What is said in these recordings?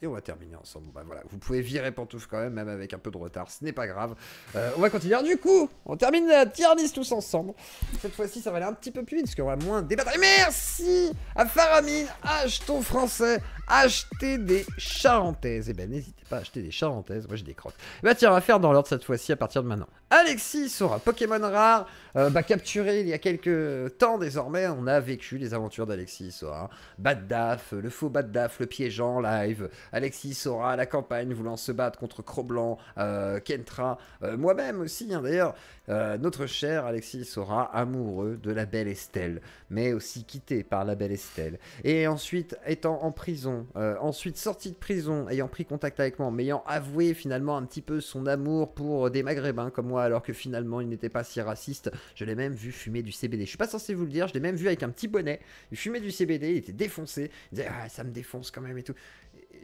et on va terminer ensemble. Bah voilà, vous pouvez virer Pantouf quand même, même avec un peu de retard, ce n'est pas grave. Euh, on va continuer. du coup, on termine la tier list tous ensemble. Cette fois-ci, ça va aller un petit peu plus vite, parce qu'on va moins débattre. merci à Faramine, achetons français, achetez des charentaises. Et eh ben n'hésitez pas à acheter des charentaises, moi j'ai des crottes. Et eh bah ben, tiens, on va faire dans l'ordre cette fois-ci à partir de maintenant. Alexis sera Pokémon rare, euh, bah, capturé il y a quelques temps désormais. On a vécu les aventures d'Alexis Sora. Bad Daf, euh, le faux Bad Daf, le piégeant live. Alexis Sora à la campagne voulant se battre contre Croblan, euh, Kentra, moi-même aussi hein, d'ailleurs. notre cher Alexis Sora, amoureux de la belle Estelle, mais aussi quitté par la belle Estelle. Et ensuite étant en prison, ensuite sorti de prison, ayant pris contact avec moi, mais ayant avoué finalement un petit peu son amour pour des Maghrébins comme moi alors que finalement il n'était pas si raciste. Je l'ai même vu fumer du CBD. Je suis pas censé vous le dire, je l'ai même vu avec un petit bonnet. Il fumait du CBD, il était défoncé. Il disait ah, ça me défonce quand même et tout.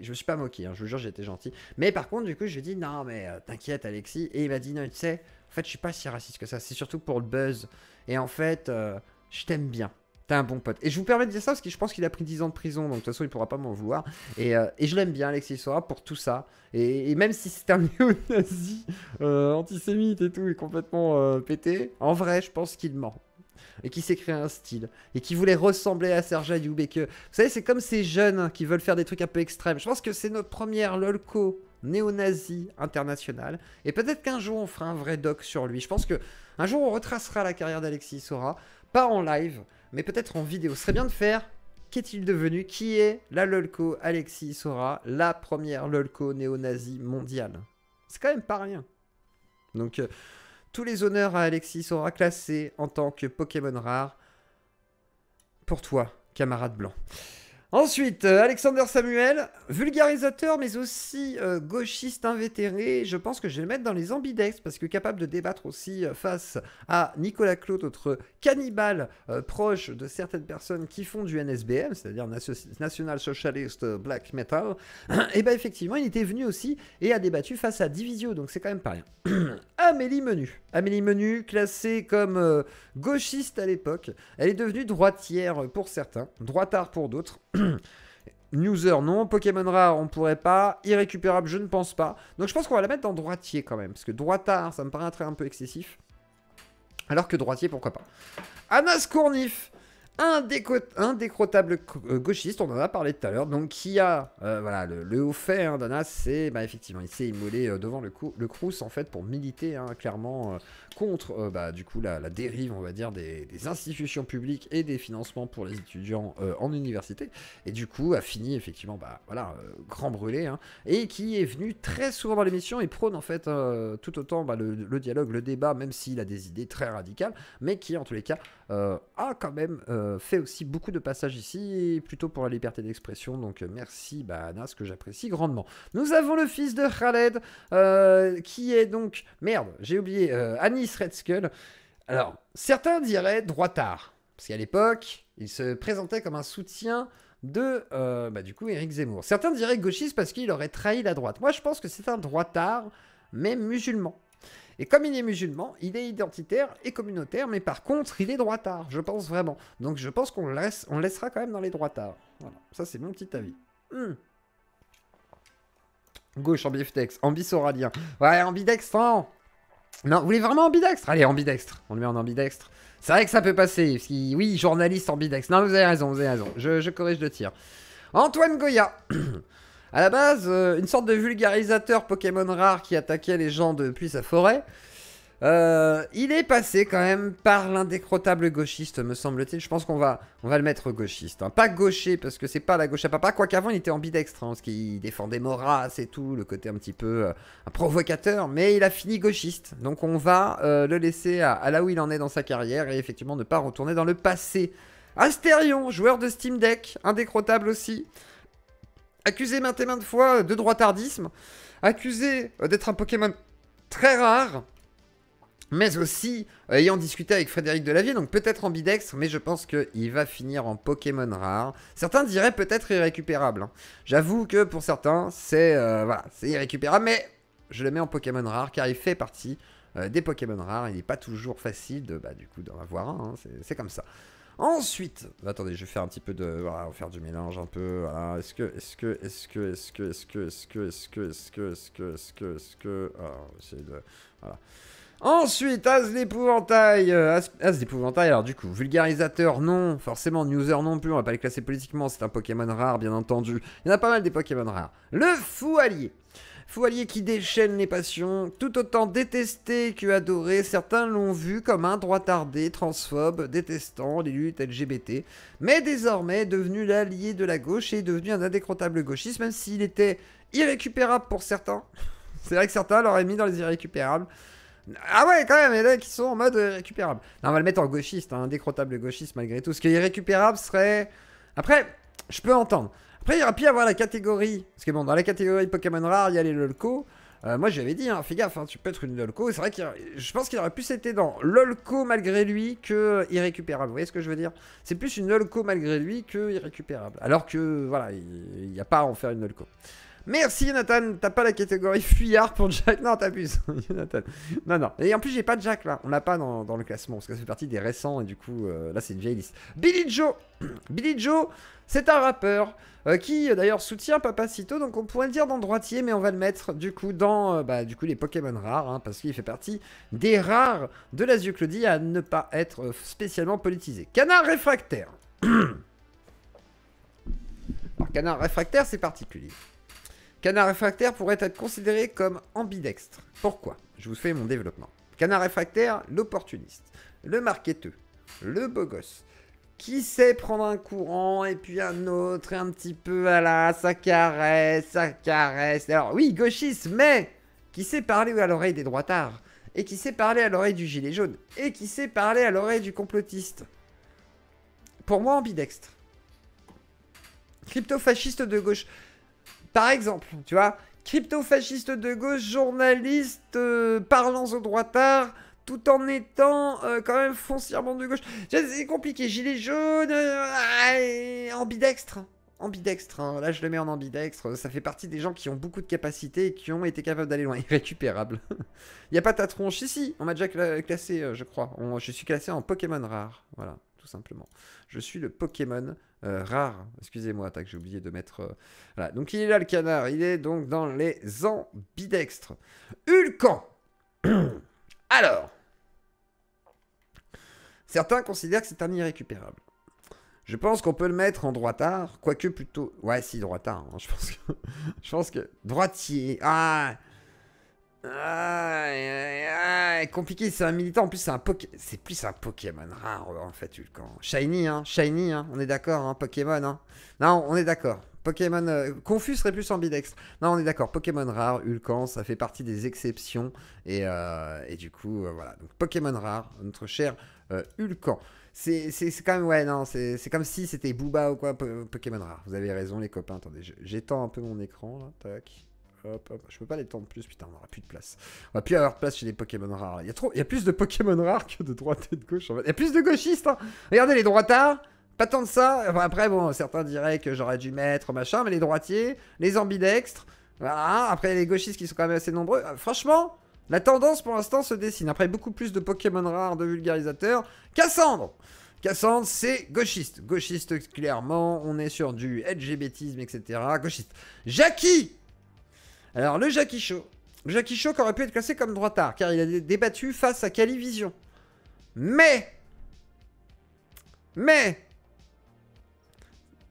Je me suis pas moqué, hein, je vous jure j'étais gentil. Mais par contre du coup je lui ai dit non mais euh, t'inquiète Alexis. Et il m'a dit non tu sais, en fait je suis pas si raciste que ça, c'est surtout pour le buzz. Et en fait euh, je t'aime bien. T'es un bon pote. Et je vous permets de dire ça parce que je pense qu'il a pris 10 ans de prison, donc de toute façon il pourra pas m'en vouloir. Et, euh, et je l'aime bien, Alexis Sora, pour tout ça. Et, même si c'est un néo-nazi euh, antisémite et tout, et complètement euh, pété, en vrai, je pense qu'il ment. Et qui s'est créé un style. Et qui voulait ressembler à Serge Ayoub. Et que, vous savez, c'est comme ces jeunes hein, qui veulent faire des trucs un peu extrêmes. Je pense que c'est notre première lolco néo-nazi international. Et peut-être qu'un jour on fera un vrai doc sur lui. Je pense que un jour on retracera la carrière d'Alexis Sora, pas en live, mais peut-être en vidéo. Ce serait bien de faire qu'est-il devenu Qui est la lolco Alexis Sora, la première lolco néo-nazie mondiale C'est quand même pas rien. Donc, euh, tous les honneurs à Alexis Sora classé en tant que Pokémon rare. Pour toi, camarade blanc. Ensuite, euh, Alexander Samuel, vulgarisateur mais aussi euh, gauchiste invétéré. Je pense que je vais le mettre dans les ambidex parce que capable de débattre aussi euh, face à Nicolas Claude, autre cannibale proche de certaines personnes qui font du NSBM, c'est-à-dire National Socialist Black Metal. et eh bien effectivement, il était venu aussi et a débattu face à Divisio, donc c'est quand même pas rien. Amélie Menu. Amélie Menu, classée comme euh, gauchiste à l'époque, elle est devenue droitière pour certains, droitard pour d'autres. Newser, non. Pokémon rare, on pourrait pas. Irrécupérable, je ne pense pas. Donc je pense qu'on va la mettre dans droitier quand même. Parce que droitard, ça me paraît un un peu excessif. Alors que droitier, pourquoi pas. Anas Cournif indécrotable euh, gauchiste, on en a parlé tout à l'heure, donc qui a, euh, voilà, le, haut fait hein, c'est, bah, effectivement, il s'est immolé euh, devant le, coup, le Crous, en fait, pour militer, hein, clairement, contre, bah, du coup, la, dérive, on va dire, des, institutions publiques et des financements pour les étudiants en université, et du coup, a fini, effectivement, bah, voilà, grand brûlé, hein, et qui est venu très souvent dans l'émission et prône, en fait, tout autant bah, le dialogue, le débat, même s'il a des idées très radicales, mais qui, en tous les cas, euh, a quand même euh, fait aussi beaucoup de passages ici, plutôt pour la liberté d'expression. Donc euh, merci bah, ce que j'apprécie grandement. Nous avons le fils de Khaled, qui est donc... Merde, j'ai oublié, Anis Redskull. Alors, certains diraient droitard, parce qu'à l'époque, il se présentait comme un soutien de, bah, du coup, Éric Zemmour. Certains diraient gauchiste parce qu'il aurait trahi la droite. Moi, je pense que c'est un droitard, mais musulman. Et comme il est musulman, il est identitaire et communautaire, mais par contre, il est droitard, je pense vraiment. Donc je pense qu'on laisse, on laissera quand même dans les droitards. Voilà, ça c'est mon petit avis. Hmm. Gauche, ambiftex, ambisoralien. Ouais, ambidextre, hein non, vous voulez vraiment ambidextre Allez, ambidextre. On le met en ambidextre. C'est vrai que ça peut passer. oui, journaliste ambidextre. Non, vous avez raison, vous avez raison. Je, corrige le tir. Antoine Goya. À la base, euh, une sorte de vulgarisateur Pokémon rare qui attaquait les gens depuis sa forêt. Euh, il est passé quand même par l'indécrotable gauchiste, me semble-t-il. Je pense qu'on va, on va le mettre gauchiste. Hein. Pas gaucher, parce que c'est pas la gauche à papa. Quoi qu'avant, il était ambidextre, hein, parce qu'il défendait Moras et tout, le côté un petit peu euh, provocateur. Mais il a fini gauchiste. Donc on va le laisser à, là où il en est dans sa carrière et effectivement ne pas retourner dans le passé. Astérion, joueur de Steam Deck, indécrottable aussi accusé maintes et maintes fois de droitardisme, accusé euh, d'être un Pokémon très rare, mais aussi euh, ayant discuté avec Frédéric Delavier, donc peut-être ambidextre, mais je pense qu'il va finir en Pokémon rare. Certains diraient peut-être irrécupérable. Hein. J'avoue que pour certains, euh, c'est irrécupérable, mais je le mets en Pokémon rare car il fait partie des Pokémon rares. Il n'est pas toujours facile de, bah, du coup, d'en avoir un, hein. c'est comme ça. Ensuite, attendez, je vais faire un petit peu de, voilà, faire du mélange un peu, voilà, est-ce que, est-ce que, est-ce que, est-ce que, est-ce que, est-ce que, est-ce que, est-ce que, est-ce que, est-ce que, est-ce que, alors, essayer de, voilà. Ensuite, As l'épouvantail As, l'épouvantail, alors du coup, vulgarisateur, non, forcément, newser non plus, on va pas les classer politiquement, c'est un Pokémon rare, bien entendu. Il y en a pas mal des Pokémon rares. Le fou allié Foyer qui déchaîne les passions, tout autant détesté que adoré, certains l'ont vu comme un droit tardé, transphobe, détestant les luttes LGBT, mais désormais devenu l'allié de la gauche et devenu un indécrottable gauchiste, même s'il était irrécupérable pour certains. C'est vrai que certains l'auraient mis dans les irrécupérables. Ah ouais, quand même, il y en qui sont en mode récupérable. Non, on va le mettre en gauchiste, hein, indécrottable gauchiste malgré tout. Ce qui est irrécupérable serait... Après, je peux entendre. Après, il aurait pu y avoir la catégorie. Parce que bon, dans la catégorie Pokémon rare, il y a les lolco. Euh, moi, j'avais dit, hein, fais gaffe, hein, tu peux être une lolco. C'est vrai que je pense qu'il aurait pu été dans lolco malgré lui que irrécupérable. Vous voyez ce que je veux dire C'est plus une lolco malgré lui que irrécupérable. Alors que, voilà, il n'y a pas à en faire une lolco. Merci Jonathan, t'as pas la catégorie fuyard pour Jack. Non, t'abuses, Jonathan. Non, non. Et en plus, j'ai pas de Jack là. On l'a pas dans, le classement parce que ça fait partie des récents et du coup, euh, là, c'est une vieille liste. Billy Joe. Billy Joe, c'est un rappeur euh, qui euh, d'ailleurs soutient Papacito, donc on pourrait le dire dans droitier, mais on va le mettre du coup dans bah, du coup, les Pokémon rares, hein, parce qu'il fait partie des rares de la Claudie à ne pas être spécialement politisé. Canard réfractaire. Alors, canard réfractaire, c'est particulier. Canard réfractaire pourrait être considéré comme ambidextre. Pourquoi Je vous fais mon développement. Canard réfractaire, l'opportuniste, le marketeux, le beau gosse, qui sait prendre un courant et puis un autre, et un petit peu à la, ça caresse, ça caresse. Alors oui, gauchiste, mais qui sait parler à l'oreille des droitards, et qui sait parler à l'oreille du gilet jaune, et qui sait parler à l'oreille du complotiste. Pour moi, ambidextre. Crypto-fasciste de gauche. Par exemple, tu vois, crypto-fasciste de gauche, journaliste, parlant euh, parlant droit tard, tout en étant euh, quand même foncièrement de gauche. C'est compliqué, gilet jaune, euh, ah, ambidextre. Ambidextre, hein. là je le mets en ambidextre, ça fait partie des gens qui ont beaucoup de capacités et qui ont été capables d'aller loin. Irrécupérable. Il a pas ta tronche ici, on m'a déjà classé, je crois. je suis classé en Pokémon rare, voilà tout simplement. Je suis le Pokémon euh, rare. Excusez-moi, tac, j'ai oublié de mettre... Euh, voilà, donc il est là le canard, il est donc dans les ambidextres. Ulcan Alors Certains considèrent que c'est un irrécupérable. Je pense qu'on peut le mettre en droit droitard, quoique plutôt... Ouais, si, droitard, hein, je pense que... je pense que... Droitier Ah ah, compliqué, c'est un militant. En plus, c'est un c'est plus un Pokémon rare en fait, Ulcan. Shiny, hein, Shiny, hein, on est d'accord, hein, Pokémon. Hein. Non, on est d'accord. Pokémon euh, Confus serait plus ambidextre. Non, on est d'accord. Pokémon rare, ulcan ça fait partie des exceptions et, euh, et du coup, euh, voilà. Donc Pokémon rare, notre cher Hulkan. C'est quand même ouais non, c'est comme si c'était Booba ou quoi Pokémon rare. Vous avez raison les copains. Attendez, j'étends un peu mon écran là. Tac. Hop, hop. Je peux pas les tendre plus. Putain, on aura plus de place. On va plus avoir de place chez les Pokémon rares. Il y a trop. Il y a plus de Pokémon rares que de droite et de gauche. En Il y a plus de gauchistes. Hein. Regardez les droitards. Pas tant de ça. après, bon, certains diraient que j'aurais dû mettre machin, mais les droitiers, les ambidextres. Après, les gauchistes qui sont quand même assez nombreux. Euh, franchement, la tendance pour l'instant se dessine. Après, beaucoup plus de Pokémon rares, de vulgarisateurs. Cassandre. Cassandre, c'est gauchiste. Gauchiste, clairement, on est sur du LGBTisme, etc. Gauchiste. Jackie alors, le Jackie Show. Le Jackie Show qui aurait pu être classé comme droitard, car il a débattu face à Calivision. Mais Mais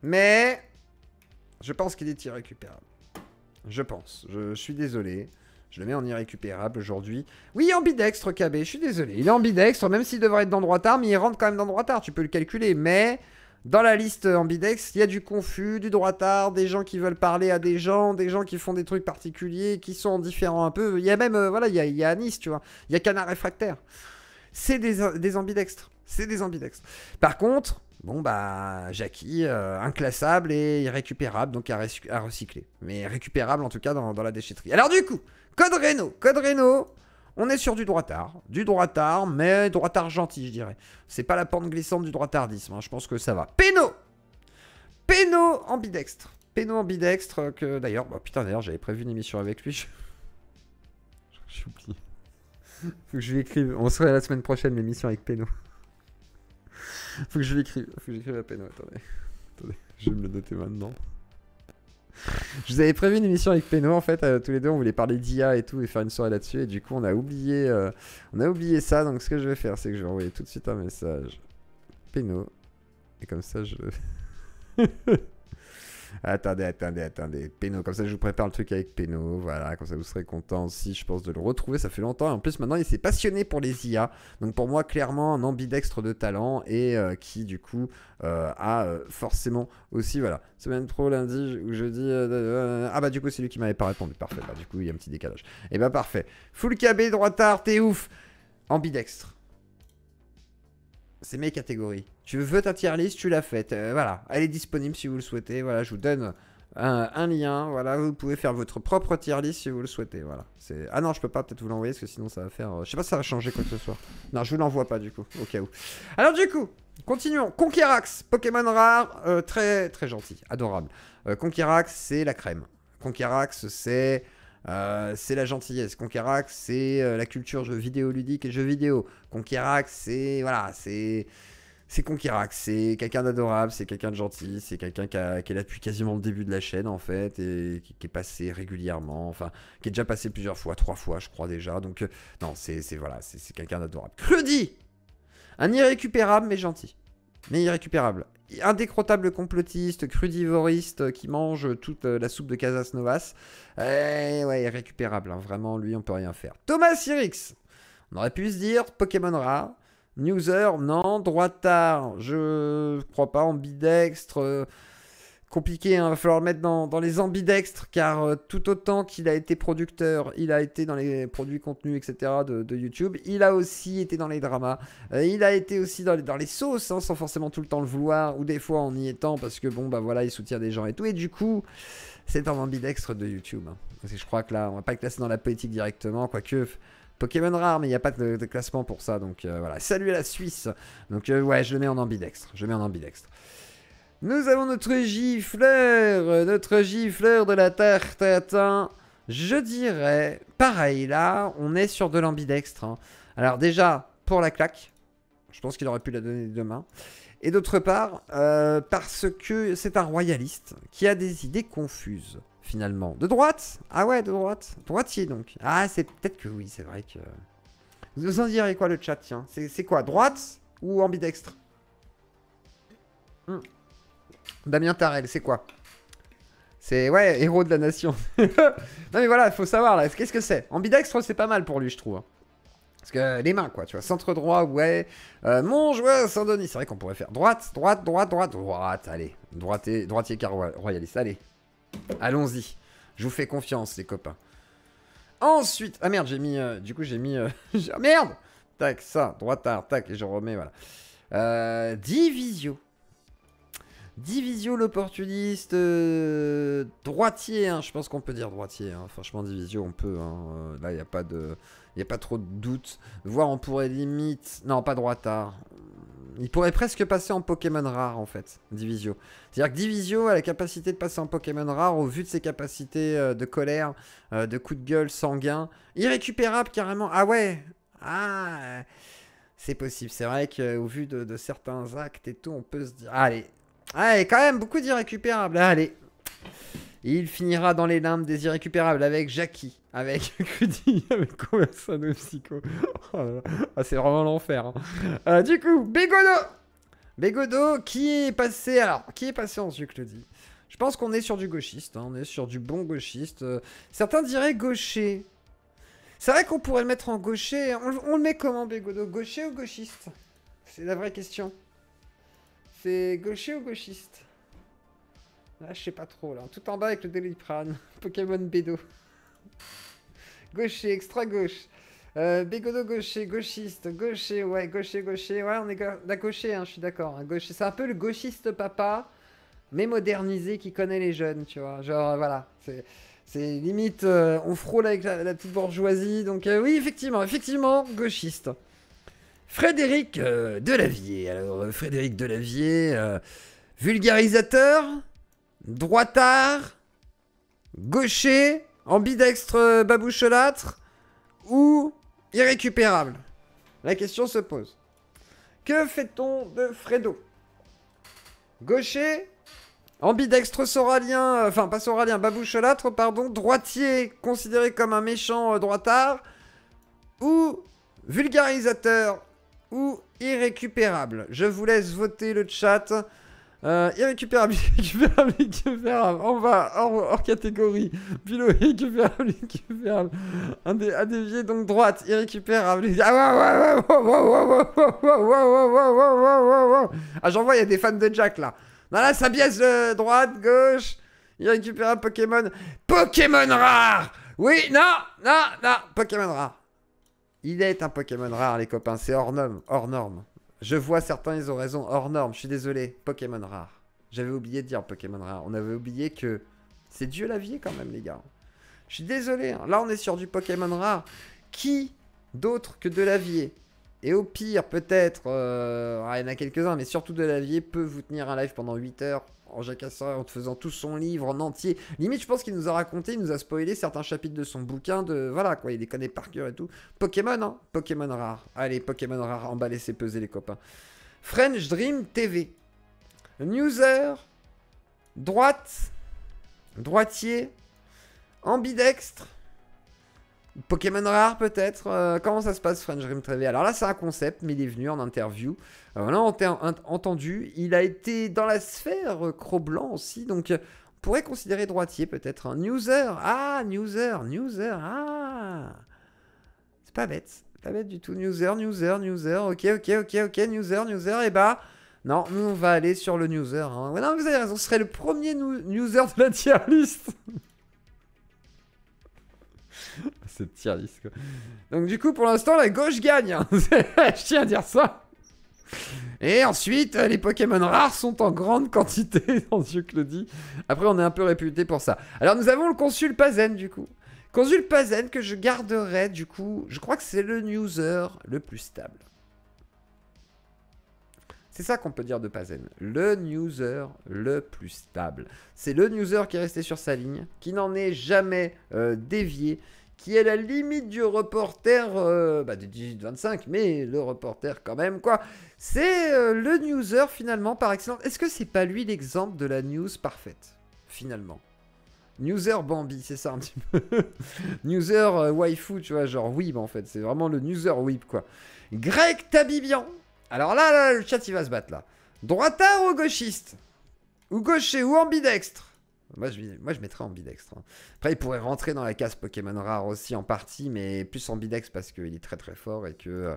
Mais Je pense qu'il est irrécupérable. Je pense. Je, suis désolé. Je le mets en irrécupérable aujourd'hui. Oui, ambidextre, KB. Je suis désolé. Il est ambidextre, même s'il devrait être dans droitard, mais il rentre quand même dans droitard. Tu peux le calculer. Mais dans la liste ambidextre, il y a du confus, du droitard, des gens qui veulent parler à des gens, des gens qui font des trucs particuliers, qui sont différents un peu. Il y a même, euh, voilà, il y a, Anis, tu vois. Il y a Canard réfractaire. C'est des, des ambidextres. C'est des ambidextres. Par contre, bon, bah, Jackie, euh, inclassable et irrécupérable, donc à, recycler. Mais récupérable en tout cas dans, dans la déchetterie. Alors, du coup, code Renault. Code Renault. On est sur du droit tard. du droit droitard, mais droitard gentil, je dirais. C'est pas la pente glissante du droitardisme, hein. je pense que ça va. Péno Péno ambidextre. Péno ambidextre, euh, que d'ailleurs, bah putain, d'ailleurs, j'avais prévu une émission avec lui. J'ai oublié. Faut que je lui écrive. On serait la semaine prochaine, l'émission avec Péno. Faut que je lui écrive. Faut que j'écrive à Péno, attendez. Attendez, je vais me le noter maintenant. je vous avais prévu une émission avec Peno en fait, euh, tous les deux on voulait parler d'IA et tout et faire une soirée là-dessus et du coup on a oublié euh, on a oublié ça donc ce que je vais faire c'est que je vais envoyer tout de suite un message Peno et comme ça je Attendez, attendez, attendez. Peno, comme ça je vous prépare le truc avec Peno, Voilà, comme ça vous serez content aussi, je pense, de le retrouver. Ça fait longtemps. et En plus, maintenant, il s'est passionné pour les IA. Donc pour moi, clairement, un ambidextre de talent et euh, qui, du coup, euh, a euh, forcément aussi, voilà. Semaine trop lundi ou jeudi. ah bah, du coup, c'est lui qui m'avait pas répondu. Parfait. Bah, du coup, il y a un petit décalage. Et eh bah, parfait. Full KB, droitard, t'es ouf. Ambidextre c'est mes catégories. Tu veux ta tier list, tu l'as faite. Euh, voilà, elle est disponible si vous le souhaitez. Voilà, je vous donne un, lien. Voilà, vous pouvez faire votre propre tier list si vous le souhaitez. Voilà. C'est ah non, je peux pas peut-être vous l'envoyer parce que sinon ça va faire. Euh, je sais pas si ça va changer quoi que ce soit. Non, je vous l'envoie pas du coup, au cas où. Alors du coup, continuons. Conquerax, Pokémon rare, euh, très très gentil, adorable. Conkerax, c'est la crème. Conquerax, c'est euh, c'est la gentillesse. conquerac c'est euh, la culture jeux vidéo ludique et jeux vidéo. Conquerax c'est voilà, c'est c'est Conquerax c'est quelqu'un d'adorable, c'est quelqu'un de gentil, c'est quelqu'un qui, est là depuis quasiment le début de la chaîne en fait, et qui, est passé régulièrement, enfin, qui est déjà passé plusieurs fois, trois fois je crois déjà, donc euh, non, c'est voilà, c'est quelqu'un d'adorable. Crudy! Un irrécupérable mais gentil. Mais irrécupérable indécrottable complotiste, crudivoriste, qui mange toute euh, la soupe de Casas Novas. Et eh ouais, récupérable, hein. vraiment, lui, on peut rien faire. Thomas Sirix, on aurait pu se dire Pokémon rare. Newser, non. tard je crois pas. Ambidextre. Euh, compliqué, il hein. va falloir le mettre dans, les ambidextres, car euh, tout autant qu'il a été producteur, il a été dans les produits contenus, etc. De, YouTube, il a aussi été dans les dramas, euh, il a été aussi dans les, dans les sauces, hein, sans forcément tout le temps le vouloir, ou des fois en y étant, parce que bon, bah voilà, il soutient des gens et tout, et du coup, c'est un ambidextre de YouTube. Hein. Parce que je crois que là, on va pas le dans la politique directement, quoique... Pokémon rare, mais il n'y a pas de, classement pour ça, donc euh, voilà. Salut à la Suisse Donc ouais, je le mets en ambidextre, je le mets en ambidextre. Nous avons notre gifleur, notre gifleur de la terre tatin. Hein. Je dirais, pareil là, on est sur de l'ambidextre. Hein. Alors déjà, pour la claque, je pense qu'il aurait pu la donner demain. Et d'autre part, euh, parce que c'est un royaliste qui a des idées confuses, finalement. De droite Ah ouais, de droite. Droitier, donc. Ah, c'est peut-être que oui, c'est vrai que... Vous en direz quoi, le chat, tiens C'est quoi, droite ou ambidextre hmm. Damien Tarel, c'est quoi C'est, ouais, héros de la nation. non mais voilà, faut savoir là, qu'est-ce que c'est Ambidextre, c'est pas mal pour lui, je trouve. Hein. Parce que euh, les mains, quoi, tu vois, centre droit, ouais. Euh, mon joueur, Denis, c'est vrai qu'on pourrait faire droite, droite, droite, droite, droite, allez. Droitier, droitier car royaliste, allez. Allons-y. Je vous fais confiance, les copains. Ensuite, ah merde, j'ai mis, euh, du coup, j'ai mis, merde Tac, ça, droite-tard, tac, et je remets, voilà. divisio. Divisio l'opportuniste, euh, droitier, hein. je pense qu'on peut dire droitier. Hein. franchement, Divisio, on peut. Hein. Euh, là, il n'y a pas de, a pas trop de doute. Voire on pourrait limite, non, pas droitard. Il pourrait presque passer en Pokémon rare en fait, Divisio. C'est-à-dire que Divisio a la capacité de passer en Pokémon rare au vu de ses capacités euh, de colère, de coup de gueule sanguin, irrécupérable carrément. Ah ouais, ah. C'est possible, c'est vrai qu'au vu de, de certains actes et tout, on peut se dire... Allez, ah, et quand même beaucoup d'irrécupérables. Ah, allez. Il finira dans les limbes des irrécupérables avec Jackie, avec Cudi, avec Conversano Psycho. Oh ah, c'est vraiment l'enfer. Hein. Euh, du coup, Bégodo Bégodo qui est passé. Alors, qui est passé en Claudie Je pense qu'on est sur du gauchiste. Hein. on est sur du bon gauchiste. Euh, certains diraient gaucher. C'est vrai qu'on pourrait le mettre en gaucher. On, le met comment, Bégodo Gaucher ou gauchiste C'est la vraie question. C'est gaucher ou gauchiste Là, je sais pas trop, là. Tout en bas avec le Deliprane. Pokémon Bédo. gaucher, extra gauche. Euh, Bégodo gaucher, gauchiste, gaucher, ouais, gaucher, gaucher. Ouais, on est d'un gaucher, hein, je suis d'accord. Hein. c'est un peu le gauchiste papa, mais modernisé, qui connaît les jeunes, tu vois. Genre, euh, voilà, c'est... limite, euh, on frôle avec la, la petite bourgeoisie, donc euh, oui, effectivement, effectivement, gauchiste. Euh, euh, Frédéric Delavier. Alors, Frédéric Delavier, vulgarisateur, droitard, gaucher, ambidextre euh, babouchelâtre ou irrécupérable La question se pose. Que fait-on de Fredo Gaucher, ambidextre soralien, enfin pas soralien, babouchelâtre, pardon, droitier, considéré comme un méchant droitard, ou vulgarisateur, ou irrécupérable Je vous laisse voter le chat. Euh, irrécupérable, irrécupérable, irrécupérable. On va hors, catégorie. Bilo, irrécupérable, irrécupérable. Un, dé, dévié, donc droite, irrécupérable. Ah, ah j'en vois, il y a des fans de Jack là. Non, là, ça biaise droite, gauche. Irrécupérable, Pokémon. Pokémon rare Oui, non, non, non, Pokémon rare. Il est un Pokémon rare, les copains. C'est hors norme. Hors norme. Je vois certains, ils ont raison. Hors norme. Je suis désolé. Pokémon rare. J'avais oublié de dire Pokémon rare. On avait oublié que c'est Dieu Lavier quand même, les gars. Je suis désolé. Hein. Là, on est sur du Pokémon rare. Qui d'autre que Delavier et au pire, peut-être, euh, ah, il y en a quelques-uns, mais surtout de Lavier peut vous tenir un live pendant 8 heures en en te faisant tout son livre en entier. Limite, je pense qu'il nous a raconté, il nous a spoilé certains chapitres de son bouquin, de voilà quoi, il les connaît par cœur et tout. Pokémon, hein Pokémon rare. Allez, Pokémon rare, emballez, c'est peser les copains. French Dream TV. Newser, droite, droitier, ambidextre, Pokémon rare peut-être euh, Comment ça se passe French Dream Alors là c'est un concept mais il est venu en interview. Voilà, euh, on t'a entendu. Il a été dans la sphère euh, Cro-Blanc aussi donc on pourrait considérer droitier peut-être. un hein. Newser Ah Newser Newser Ah C'est pas bête. Pas bête du tout. Newser, Newser, Newser. Ok, ok, ok, ok. Newser, Newser. Et eh bah ben, non, nous on va aller sur le Newser. Hein. non vous avez raison. Ce serait le premier Newser de la de tier risque quoi. Donc, du coup, pour l'instant, la gauche gagne. Hein. Je tiens à dire ça. Et ensuite, les Pokémon rares sont en grande quantité dans Dieu que dit. Après, on est un peu réputé pour ça. Alors, nous avons le consul Pazen, du coup. Consul Pazen que je garderai, du coup. Je crois que c'est le newser le plus stable. C'est ça qu'on peut dire de Pazen. Le newser le plus stable. C'est le newser qui est resté sur sa ligne, qui n'en est jamais euh, dévié, qui est la limite du reporter euh, bah, de 18-25, mais le reporter quand même, quoi. C'est euh, le newser finalement par excellence. Est-ce que c'est pas lui l'exemple de la news parfaite, finalement Newser Bambi, c'est ça un petit peu. newser waifu, tu vois, genre weeb en fait. C'est vraiment le newser weeb, quoi. Greg Tabibian alors là, le chat, il va se battre, là. Droitard ou gauchiste Ou gaucher ou ambidextre moi je, moi, je mettrais ambidextre. Hein. Après, il pourrait rentrer dans la case Pokémon rare aussi en partie, mais plus ambidextre parce qu'il est très très fort et que... Euh,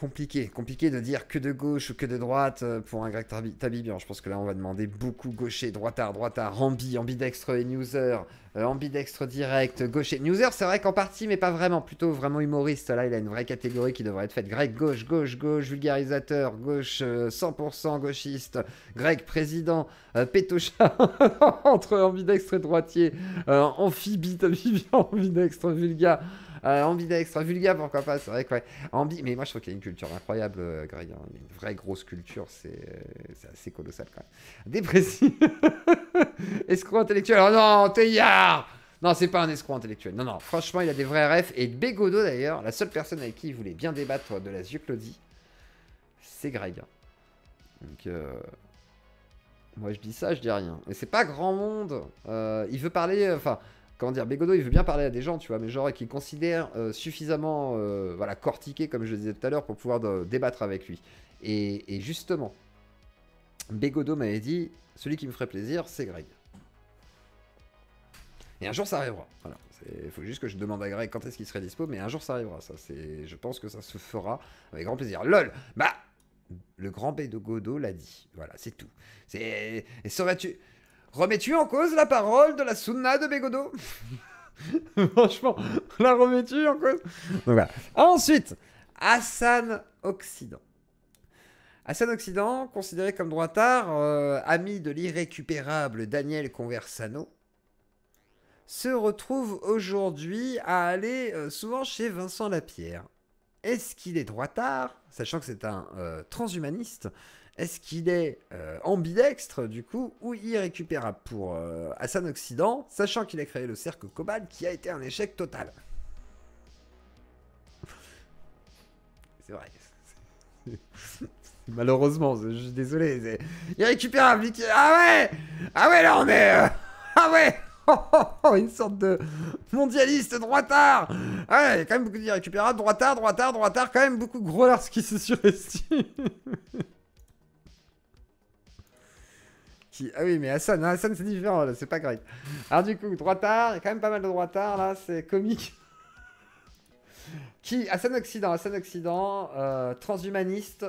compliqué. Compliqué de dire que de gauche ou que de droite euh, pour un Greg Tabibian. Je pense que là, on va demander beaucoup gaucher, droitard, droitard, ambi, ambidextre et newser, euh, ambidextre direct, gaucher. Newser, c'est vrai qu'en partie, mais pas vraiment. Plutôt vraiment humoriste. Là, il a une vraie catégorie qui devrait être faite. grec gauche, gauche, gauche, vulgarisateur, gauche 100% euh, gauchiste. grec président, euh, entre ambidextre et droitier, amphibie, Tabibian, ambidextre, vulgaire envie euh, Ambi extra pourquoi pas, c'est vrai que mais moi je trouve qu'il y a une culture incroyable, euh, Greg. Hein. Une vraie grosse culture, euh, c'est assez colossal quand même. Dépressif. escroc intellectuel. Oh non, Théillard non, c'est pas un escroc intellectuel. Non, non, franchement, il a des vrais rêves. Et Bégodo, d'ailleurs, la seule personne avec qui il voulait bien débattre de la Claudie, c'est Greg. Hein. Donc, moi, je dis ça, je dis rien. mais c'est pas grand monde. il veut parler. Enfin, comment dire, Bégodo, il veut bien parler à des gens, tu vois, mais genre qu'il considère euh, suffisamment euh, voilà, cortiqué, comme je disais tout à l'heure, pour pouvoir euh, débattre avec lui. Et, justement, Bégodo m'avait dit celui qui me ferait plaisir, c'est Greg. Et un jour, ça arrivera. Voilà. Il faut juste que je demande à Greg quand est-ce qu'il serait dispo, mais un jour, ça arrivera. Ça, c'est, je pense que ça se fera avec grand plaisir. LOL Bah le grand B l'a dit. Voilà, c'est tout. C'est. Saurais-tu. Remets-tu en cause la parole de la sunna de Bégodo Franchement, la remets-tu en cause Ensuite, Hassan Occident. Hassan Occident, considéré comme droitard, euh, ami de l'irrécupérable Daniel Conversano, se retrouve aujourd'hui à aller euh, souvent chez Vincent Lapierre. Est-ce qu'il est droitard, sachant que c'est un euh, transhumaniste est-ce qu'il est, euh, ambidextre, du coup, ou irrécupérable pour euh, Hassan Occident, sachant qu'il a créé le cercle cobalt, qui a été un échec total C'est vrai. Malheureusement, je suis désolé. C'est irrécupérable. Ah ouais Ah ouais, là on est. Euh, ah ouais Une sorte de mondialiste droitard Ah, il y a quand même beaucoup d'irrécupérables. Droitard, droitard, droitard. Quand même beaucoup gros qui se surestime Ah oui, mais hein, Hassan, c'est différent, là, c'est pas correct Alors du coup, droitard, tard, il y a quand même pas mal de droit tard, là, c'est comique. Qui Hassan Occident, Hassan Occident, euh, transhumaniste,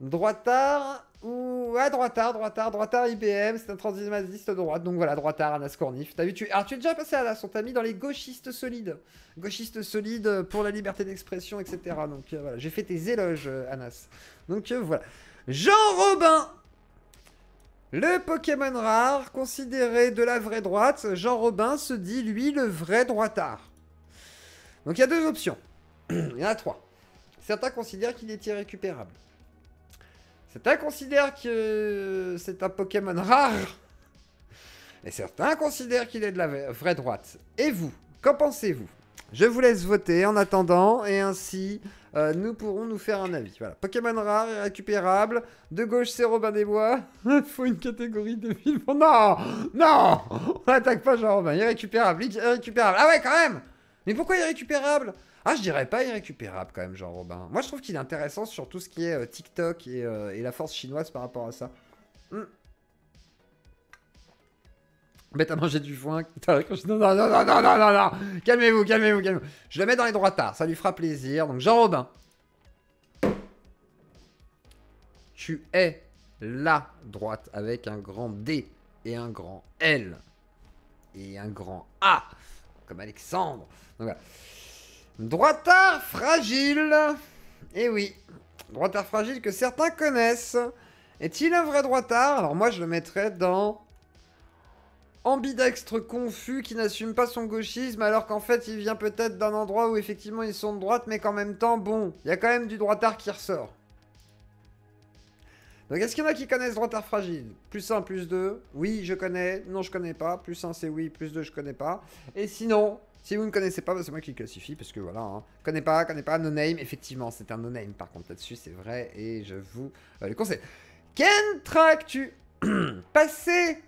droit tard, ou... Ah, droitard, droitard Droitard tard, tard, IBM, c'est un transhumaniste de droite, donc voilà, droitard, Anas Cornif. T'as vu, tu... Alors tu es déjà passé à la son mis dans les gauchistes solides. Gauchistes solides pour la liberté d'expression, etc. Donc euh, voilà, j'ai fait tes éloges, euh, Anas. Donc voilà. Jean Robin le Pokémon rare, considéré de la vraie droite, Jean Robin se dit, lui, le vrai droitard. Donc il y a deux options. il y en a trois. Certains considèrent qu'il est irrécupérable. Certains considèrent que c'est un Pokémon rare. Et certains considèrent qu'il est de la vraie droite. Et vous, qu'en pensez-vous Je vous laisse voter en attendant, et ainsi... Euh, nous pourrons nous faire un avis. Voilà. Pokémon rare irrécupérable, récupérable. De gauche, c'est Robin des Bois. Il faut une catégorie de films. Non Non On n'attaque pas Jean-Robin. Irrécupérable. Irrécupérable. Ah ouais, quand même Mais pourquoi irrécupérable ah, je dirais pas irrécupérable quand même, Jean-Robin. Moi, je trouve qu'il est intéressant sur tout ce qui est euh, TikTok euh, et, la force chinoise par rapport à ça. Hmm bête à manger du foin. Non, non, non, non, non, non, non, Calmez-vous, calmez-vous, calmez-vous. Je le mets dans les droits ça lui fera plaisir. Donc, Jean-Robin. Tu es la droite avec un grand D et un grand L et un grand A, comme Alexandre. Donc voilà. Droitard fragile. Eh oui, droitard fragile que certains connaissent. Est-il un vrai droitard Alors moi je le mettrais dans ambidextre confus qui n'assume pas son gauchisme alors qu'en fait il vient peut-être d'un endroit où effectivement ils sont de droite mais qu'en même temps bon, il y a quand même du droitard qui ressort. Donc est-ce qu'il y en a qui connaissent droitard fragile Plus 1, plus 2, oui je connais, non je connais pas, plus 1 c'est oui, plus 2 je connais pas. Et sinon, si vous ne connaissez pas, bah, c'est moi qui classifie, parce que voilà, hein. connais pas, connais pas, no name, effectivement c'est un no name par contre là-dessus, c'est vrai, et je vous euh, le conseille. tu Passé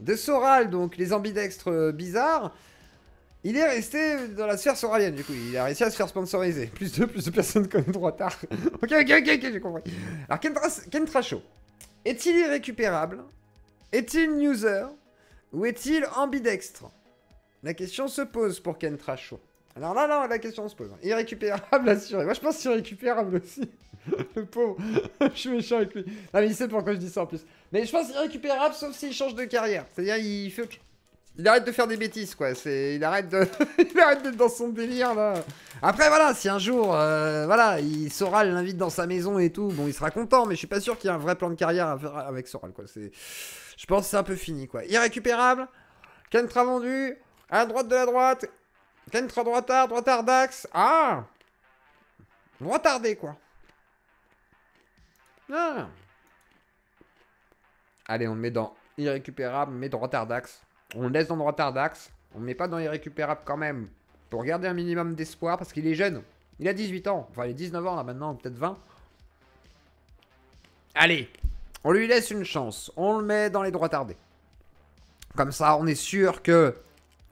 de Soral, donc les ambidextres euh, bizarres, il est resté dans la sphère soralienne, du coup, il a réussi à se faire sponsoriser. Plus de, plus de personnes comme trop tard. ok, ok, ok, ok, j'ai compris. Alors, Kentra, est-il irrécupérable Est-il newser, Ou est-il ambidextre La question se pose pour Kentra Show. Alors là, là, la question se pose. Irrécupérable, assuré. Moi, je pense irrécupérable aussi. Le pauvre. je suis méchant avec lui. ah mais il sait pourquoi je dis ça en plus. Mais je pense irrécupérable sauf s'il change de carrière. C'est-à-dire, il fait... Il arrête de faire des bêtises, quoi. il arrête d'être dans son délire là. Après, voilà, si un jour, euh, voilà, Soral l'invite dans sa maison et tout, bon, il sera content. Mais je suis pas sûr qu'il y ait un vrai plan de carrière avec Soral, quoi. je pense, que c'est un peu fini, quoi. Irrécupérable. Kentra vendu. À droite de la droite. Kentra droitard, droitard d'axe. Ah, retardé quoi. Ah. Allez, on le met dans irrécupérable, mais dans retard d'axe. On le laisse dans le retard d'axe. On ne met pas dans irrécupérable quand même. Pour garder un minimum d'espoir, parce qu'il est jeune. Il a 18 ans. Enfin, il est 19 ans là maintenant, peut-être 20. Allez, on lui laisse une chance. On le met dans les droits tardés. Comme ça, on est sûr que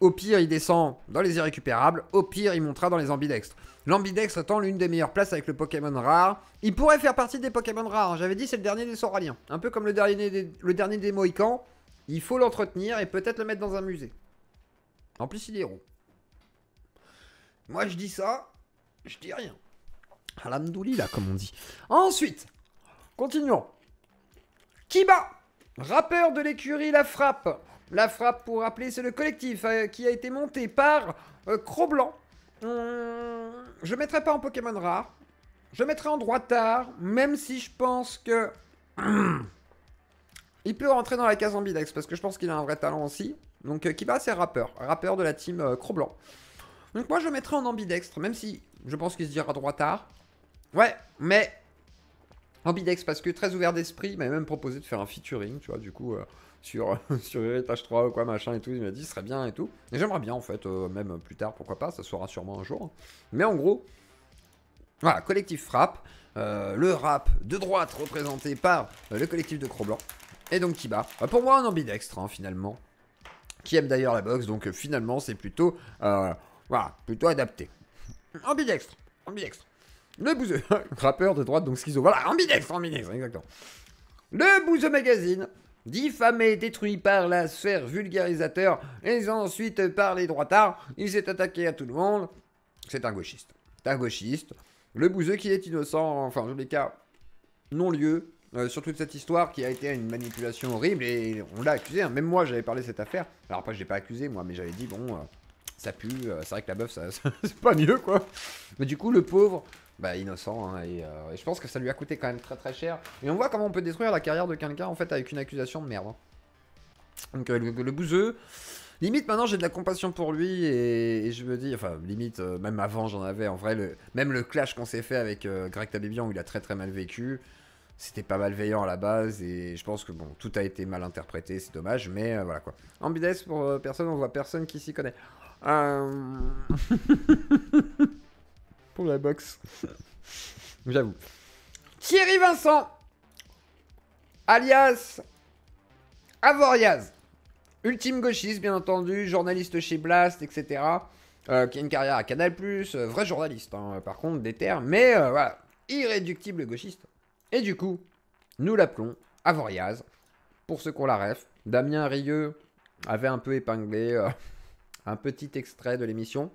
au pire, il descend dans les irrécupérables. Au pire, il montera dans les ambidextres. L'ambidextre étant l'une des meilleures places avec le Pokémon rare. Il pourrait faire partie des Pokémon rares. Hein. J'avais dit, c'est le dernier des Soraliens. Un peu comme le dernier des, le Mohicans. Il faut l'entretenir et peut-être le mettre dans un musée. En plus, il est roux. Moi, je dis ça. Je dis rien. Alamdouli, là, comme on dit. Ensuite, continuons. Kiba, rappeur de l'écurie La Frappe, la frappe, pour rappeler, c'est le collectif euh, qui a été monté par euh, hum, je mettrai pas en Pokémon rare. Je mettrai en droit tard, même si je pense que... il peut rentrer dans la case ambidex, parce que je pense qu'il a un vrai talent aussi. Donc euh, qui Kiba, c'est rappeur. Rappeur de la team euh, Croblanc. Donc moi, je mettrai en ambidextre, même si je pense qu'il se dira droit tard. Ouais, mais ambidex, parce que très ouvert d'esprit, il m'a même proposé de faire un featuring, tu vois, du coup sur, sur héritage 3 ou quoi, machin et tout. Il m'a dit, ce serait bien et tout. Et j'aimerais bien, en fait, euh, même plus tard, pourquoi pas, ça sera sûrement un jour. Mais en gros, voilà, collectif frappe, euh, le rap de droite représenté par euh, le collectif de Cro-Blanc. Et donc qui bat. pour moi, un ambidextre, hein, finalement. Qui aime d'ailleurs la boxe, donc finalement, c'est plutôt, voilà, plutôt adapté. Ambidextre, ambidextre. Le bouseux, rappeur de droite, donc schizo. Voilà, ambidextre, ambidextre, exactement. Le bouseux Magazine, Diffamé, détruit par la sphère vulgarisateur et ensuite par les droitards, il s'est attaqué à tout le monde. C'est un gauchiste. un gauchiste. Le bouseux qui est innocent, enfin, en tous les cas, non lieu, surtout euh, sur cette histoire qui a été une manipulation horrible et on l'a accusé. Hein. Même moi, j'avais parlé de cette affaire. Alors après, je l'ai pas accusé, moi, mais j'avais dit, bon, euh, ça pue. Euh, c'est vrai que la meuf ça c'est pas mieux, quoi. Mais du coup, le pauvre, bah, innocent. Hein, euh, et, je pense que ça lui a coûté quand même très très cher. Et on voit comment on peut détruire la carrière de quelqu'un en fait avec une accusation de merde. Hein. Donc euh, le, le, bouseux. Limite maintenant j'ai de la compassion pour lui et, je me dis, enfin limite euh, même avant j'en avais en vrai, le, même le clash qu'on s'est fait avec Greg Tabibian où il a très très mal vécu, c'était pas malveillant à la base et je pense que bon tout a été mal interprété, c'est dommage mais voilà quoi. Ambides pour personne, on voit personne qui s'y connaît. pour la boxe. J'avoue. Thierry Vincent, alias Avoriaz, ultime gauchiste, bien entendu, journaliste chez Blast, etc. Euh, qui a une carrière à Canal, euh, vrai journaliste, hein, par contre, des mais euh, voilà, irréductible gauchiste. Et du coup, nous l'appelons Avoriaz, pour ceux qu'on la ref. Damien Rieu avait un peu épinglé un petit extrait de l'émission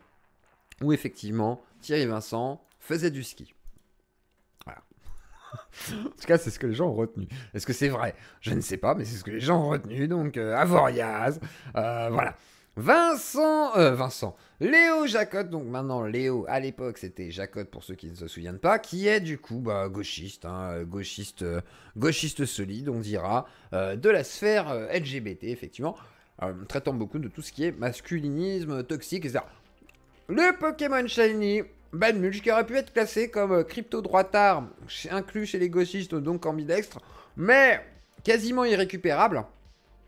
où effectivement Thierry Vincent faisait du ski. Voilà. en tout cas, c'est ce que les gens ont retenu. Est-ce que c'est vrai Je ne sais pas, mais c'est ce que les gens ont retenu. Donc, Avoriaz, euh, euh, voilà. Vincent, euh, Vincent, Léo Jacotte, donc maintenant Léo, à l'époque c'était Jacotte pour ceux qui ne se souviennent pas, qui est du coup bah, gauchiste, hein, gauchiste, euh, gauchiste solide, on dira, de la sphère LGBT effectivement, traitant beaucoup de tout ce qui est masculinisme toxique, etc. Le Pokémon Shiny Banmulch qui aurait pu être classé comme euh, crypto-droitard inclus chez les gauchistes, donc ambidextre, mais quasiment irrécupérable.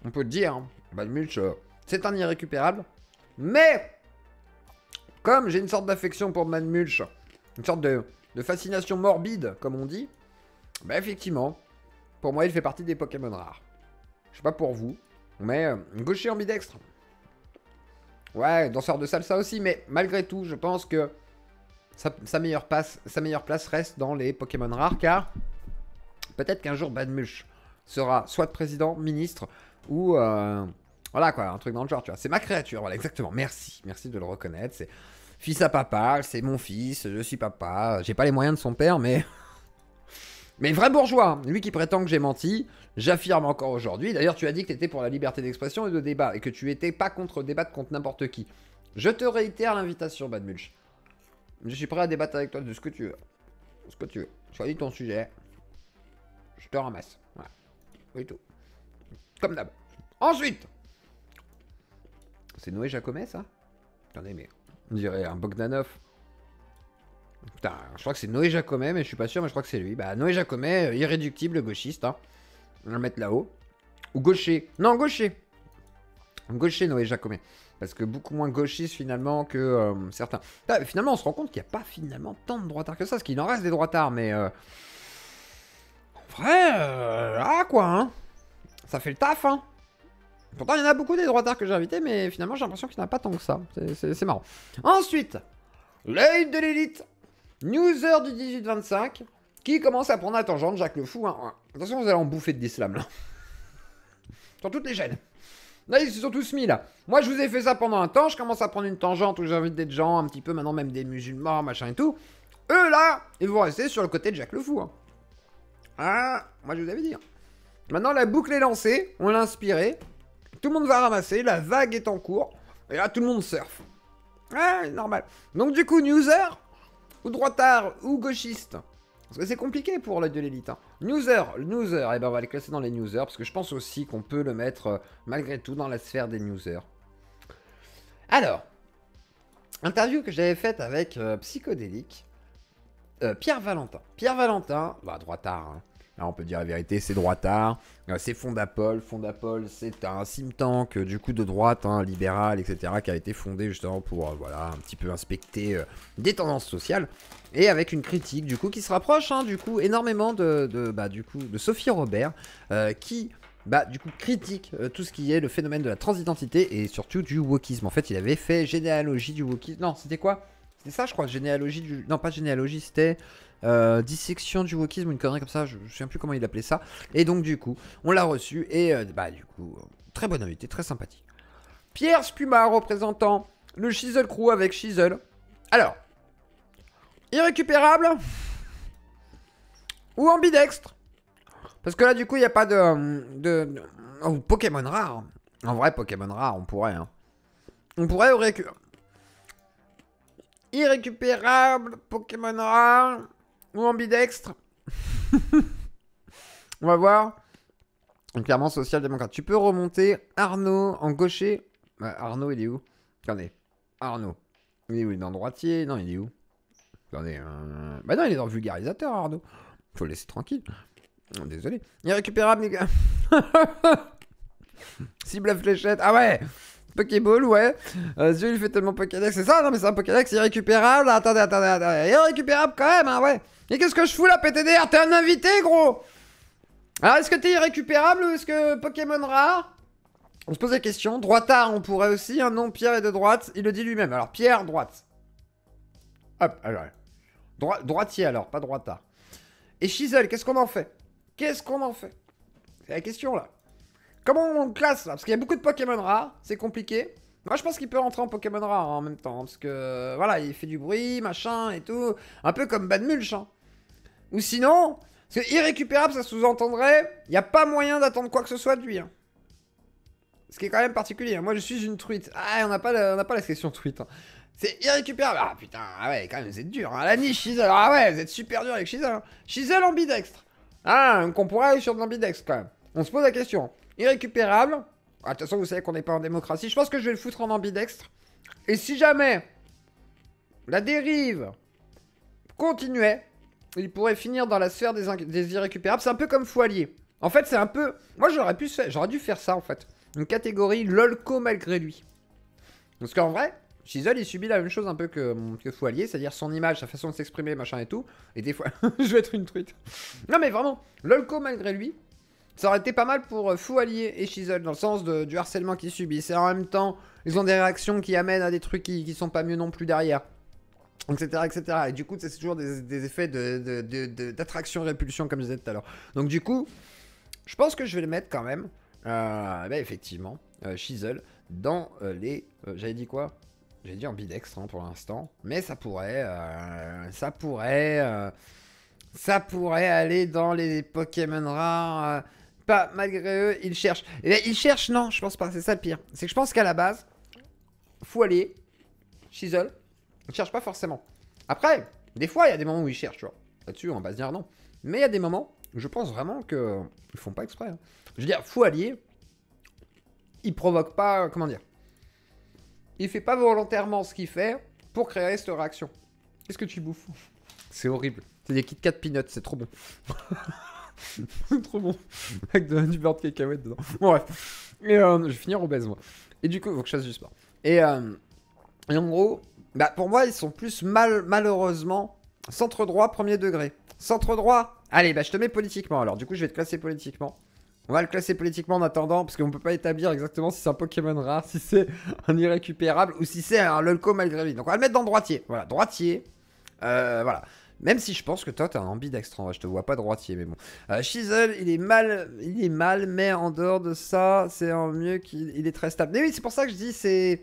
On peut dire, hein. Badmulch, euh, c'est un irrécupérable. Mais, comme j'ai une sorte d'affection pour Banmulch, une sorte de, fascination morbide, comme on dit, bah effectivement, pour moi, il fait partie des Pokémon rares. Je sais pas pour vous, mais euh, gaucher ambidextre, Ouais, danseur de salsa aussi, mais malgré tout, je pense que sa, meilleure, place reste dans les Pokémon rares, car peut-être qu'un jour Badmush sera soit président, ministre, ou... Euh, voilà quoi, un truc dans le genre, tu vois. C'est ma créature, voilà, exactement. Merci, merci de le reconnaître. C'est fils à papa, c'est mon fils, je suis papa. J'ai pas les moyens de son père, mais... Mais vrai bourgeois, lui qui prétend que j'ai menti, j'affirme encore aujourd'hui. D'ailleurs, tu as dit que tu étais pour la liberté d'expression et de débat, et que tu étais pas contre débattre contre n'importe qui. Je te réitère l'invitation, Bad Mulch. Je suis prêt à débattre avec toi de ce que tu veux. Ce que tu veux. Choisis ton sujet. Je te ramasse. Voilà. tout. Comme d'hab. Ensuite C'est Noé Jacomet, ça Attendez, mais on dirait un Bogdanov. Putain, je crois que c'est Noé Jacomet, mais je suis pas sûr, mais je crois que c'est lui. Bah, Noé Jacomet, euh, irréductible, gauchiste. Hein. On va le mettre là-haut. Ou gaucher. Non, gaucher. Gaucher, Noé Jacomet. Parce que beaucoup moins gauchiste finalement que euh, certains. Ah, finalement, on se rend compte qu'il n'y a pas finalement tant de droitards que ça. Parce qu'il en reste des droitards, mais. Euh, en vrai, ah quoi, hein. Ça fait le taf, hein. Pourtant, il y en a beaucoup des droitards que j'ai invités, mais finalement, j'ai l'impression qu'il n'y en a pas tant que ça. C'est marrant. Ensuite, l'œil de l'élite. Newser du 18-25 qui commence à prendre la tangente, Jacques le Fou. Hein, hein. Attention, vous allez en bouffer de l'islam là. Sur toutes les chaînes. Là, ils se sont tous mis là. Moi, je vous ai fait ça pendant un temps. Je commence à prendre une tangente où j'invite des gens, un petit peu maintenant, même des musulmans, machin et tout. Eux là, ils vont rester sur le côté de Jacques le Fou. Hein. Ah, moi, je vous avais dit. Maintenant, la boucle est lancée. On l'a inspiré. Tout le monde va ramasser. La vague est en cours. Et là, tout le monde surfe. Ah, normal. Donc, du coup, Newser, ou droitard, ou gauchiste. Parce que c'est compliqué pour l'œil de l'élite. Hein. Newser, newser, et eh bien on va les classer dans les newsers, parce que je pense aussi qu'on peut le mettre euh, malgré tout dans la sphère des newsers. Alors, interview que j'avais faite avec euh, Psychodélique, euh, Pierre Valentin. Pierre Valentin, bah droitard, hein on peut dire la vérité, c'est droitard, euh, c'est Fondapol. Fondapol, c'est un sim tank euh, du coup de droite, hein, libéral, etc., qui a été fondé justement pour, euh, voilà, un petit peu inspecter des tendances sociales. Et avec une critique, du coup, qui se rapproche, hein, du coup, énormément de, bah, du coup, de Sophie Robert, qui bah, du coup, critique tout ce qui est le phénomène de la transidentité et surtout du wokisme. En fait, il avait fait généalogie du wokisme. Non, c'était quoi C'était ça, je crois, généalogie du. Non, pas généalogie, c'était euh, dissection du wokisme, une connerie comme ça, je, ne sais plus comment il appelait ça. Et donc du coup, on l'a reçu et euh, bah du coup, euh, très bonne invité, très sympathique. Pierre Spuma représentant le Chisel Crew avec Chisel. Alors, irrécupérable ou ambidextre Parce que là du coup, il n'y a pas de, oh, Pokémon rare. En vrai, Pokémon rare, on pourrait. Hein. On pourrait récupérer irrécupérable, Pokémon rare ou ambidextre. On va voir. clairement, social-démocrate. Tu peux remonter Arnaud en gaucher. Bah, Arnaud, il est où Attendez. Arnaud. Il est où Il est dans droitier Non, il est où Attendez. Euh, bah non, il est dans vulgarisateur, Arnaud. Faut le laisser tranquille. Oh, désolé. Irrécupérable, les gars. Cible à fléchette. Ah ouais Pokéball, ouais. Euh, il fait tellement Pokédex. C'est ça, non, mais c'est un Pokédex irrécupérable. Attendez, attendez, attendez. Irrécupérable quand même, hein, ouais. mais qu'est-ce que je fous là, PTDR T'es un invité, gros Alors, est-ce que t'es irrécupérable ou est-ce que Pokémon rare On se pose la question. Droitard, on pourrait aussi. Un hein. nom, Pierre est de droite. Il le dit lui-même. Alors, Pierre, droite. Hop, alors. droitier, alors, pas droitard. Et Chisel, qu'est-ce qu'on en fait Qu'est-ce qu'on en fait C'est la question, là. Comment on classe là Parce qu'il y a beaucoup de Pokémon rares, c'est compliqué. Moi je pense qu'il peut rentrer en Pokémon rare hein, en même temps, parce que voilà, il fait du bruit, machin et tout. Un peu comme Bad Mulch. Hein. Ou sinon, parce que irrécupérable, ça sous-entendrait, il n'y a pas moyen d'attendre quoi que ce soit de lui. Hein. Ce qui est quand même particulier. Moi je suis une truite. Ah, on n'a pas, la, a pas la section truite. C'est irrécupérable. Ah putain, ah ouais, quand même, vous êtes dur. Hein. La niche, Ah ouais, vous êtes super dur avec Shizel. Hein. Shizel ambidextre. Ah, on pourrait aller sur de l'ambidextre quand même. On se pose la question irrécupérable. Ah, de toute façon, vous savez qu'on n'est pas en démocratie. Je pense que je vais le foutre en ambidextre. Et si jamais la dérive continuait, il pourrait finir dans la sphère des, irrécupérables. C'est un peu comme Foilier. En fait, c'est un peu... Moi, j'aurais pu j'aurais dû faire ça, en fait. Une catégorie lolco malgré lui. Parce qu'en vrai, Chisel, il subit la même chose un peu que, que Foilier, c'est-à-dire son image, sa façon de s'exprimer, machin et tout. Et des fois, je vais être une truite. Non mais vraiment, lolco malgré lui, ça aurait été pas mal pour euh, Fou Allier et Chisel, dans le sens du harcèlement qu'ils subissent. Et en même temps, ils ont des réactions qui amènent à des trucs qui, qui sont pas mieux non plus derrière. Etc, etc. Et du coup, c'est toujours des, effets d'attraction-répulsion, de, répulsion comme je disais tout à l'heure. Donc, du coup, je pense que je vais le mettre quand même, euh, bah, effectivement, euh, Chisel dans les. J'avais dit quoi J'ai dit ambidextre hein, pour l'instant. Mais ça pourrait. ça pourrait. ça pourrait aller dans les Pokémon rares malgré eux, ils cherchent. Et eh ben, ils cherchent, non, je pense pas, c'est ça le pire. C'est que je pense qu'à la base, Foualier, chisel, ils cherchent pas forcément. Après, des fois, il y a des moments où ils cherchent, tu vois. Là-dessus, on va se dire non. Mais il y a des moments où je pense vraiment que ils font pas exprès. Hein. Je veux dire, fou il provoque pas, comment dire, il fait pas volontairement ce qu'il fait pour créer cette réaction. Qu'est-ce que tu bouffes C'est horrible. C'est des KitKat peanuts, c'est trop bon. Trop bon. Avec de, du beurre de cacahuète dedans. Bon, bref. Et euh, je vais finir obèse, moi. Et du coup, il faut que je chasse du sport. Euh, et, en gros, bah, pour moi, ils sont plus mal, malheureusement centre droit, premier degré. Centre droit. Allez, bah, je te mets politiquement. Alors, du coup, je vais te classer politiquement. On va le classer politiquement en attendant, parce qu'on peut pas établir exactement si c'est un Pokémon rare, si c'est un irrécupérable, ou si c'est un Lolco malgré lui. Donc on va le mettre dans droitier. Voilà, droitier. Euh, voilà. Même si je pense que toi, t'es un ambidextre, je te vois pas droitier, mais bon. Euh, Chisel, il est mal, il est mal, mais en dehors de ça, c'est mieux qu'il est très stable. Mais oui, c'est pour ça que je dis, c'est...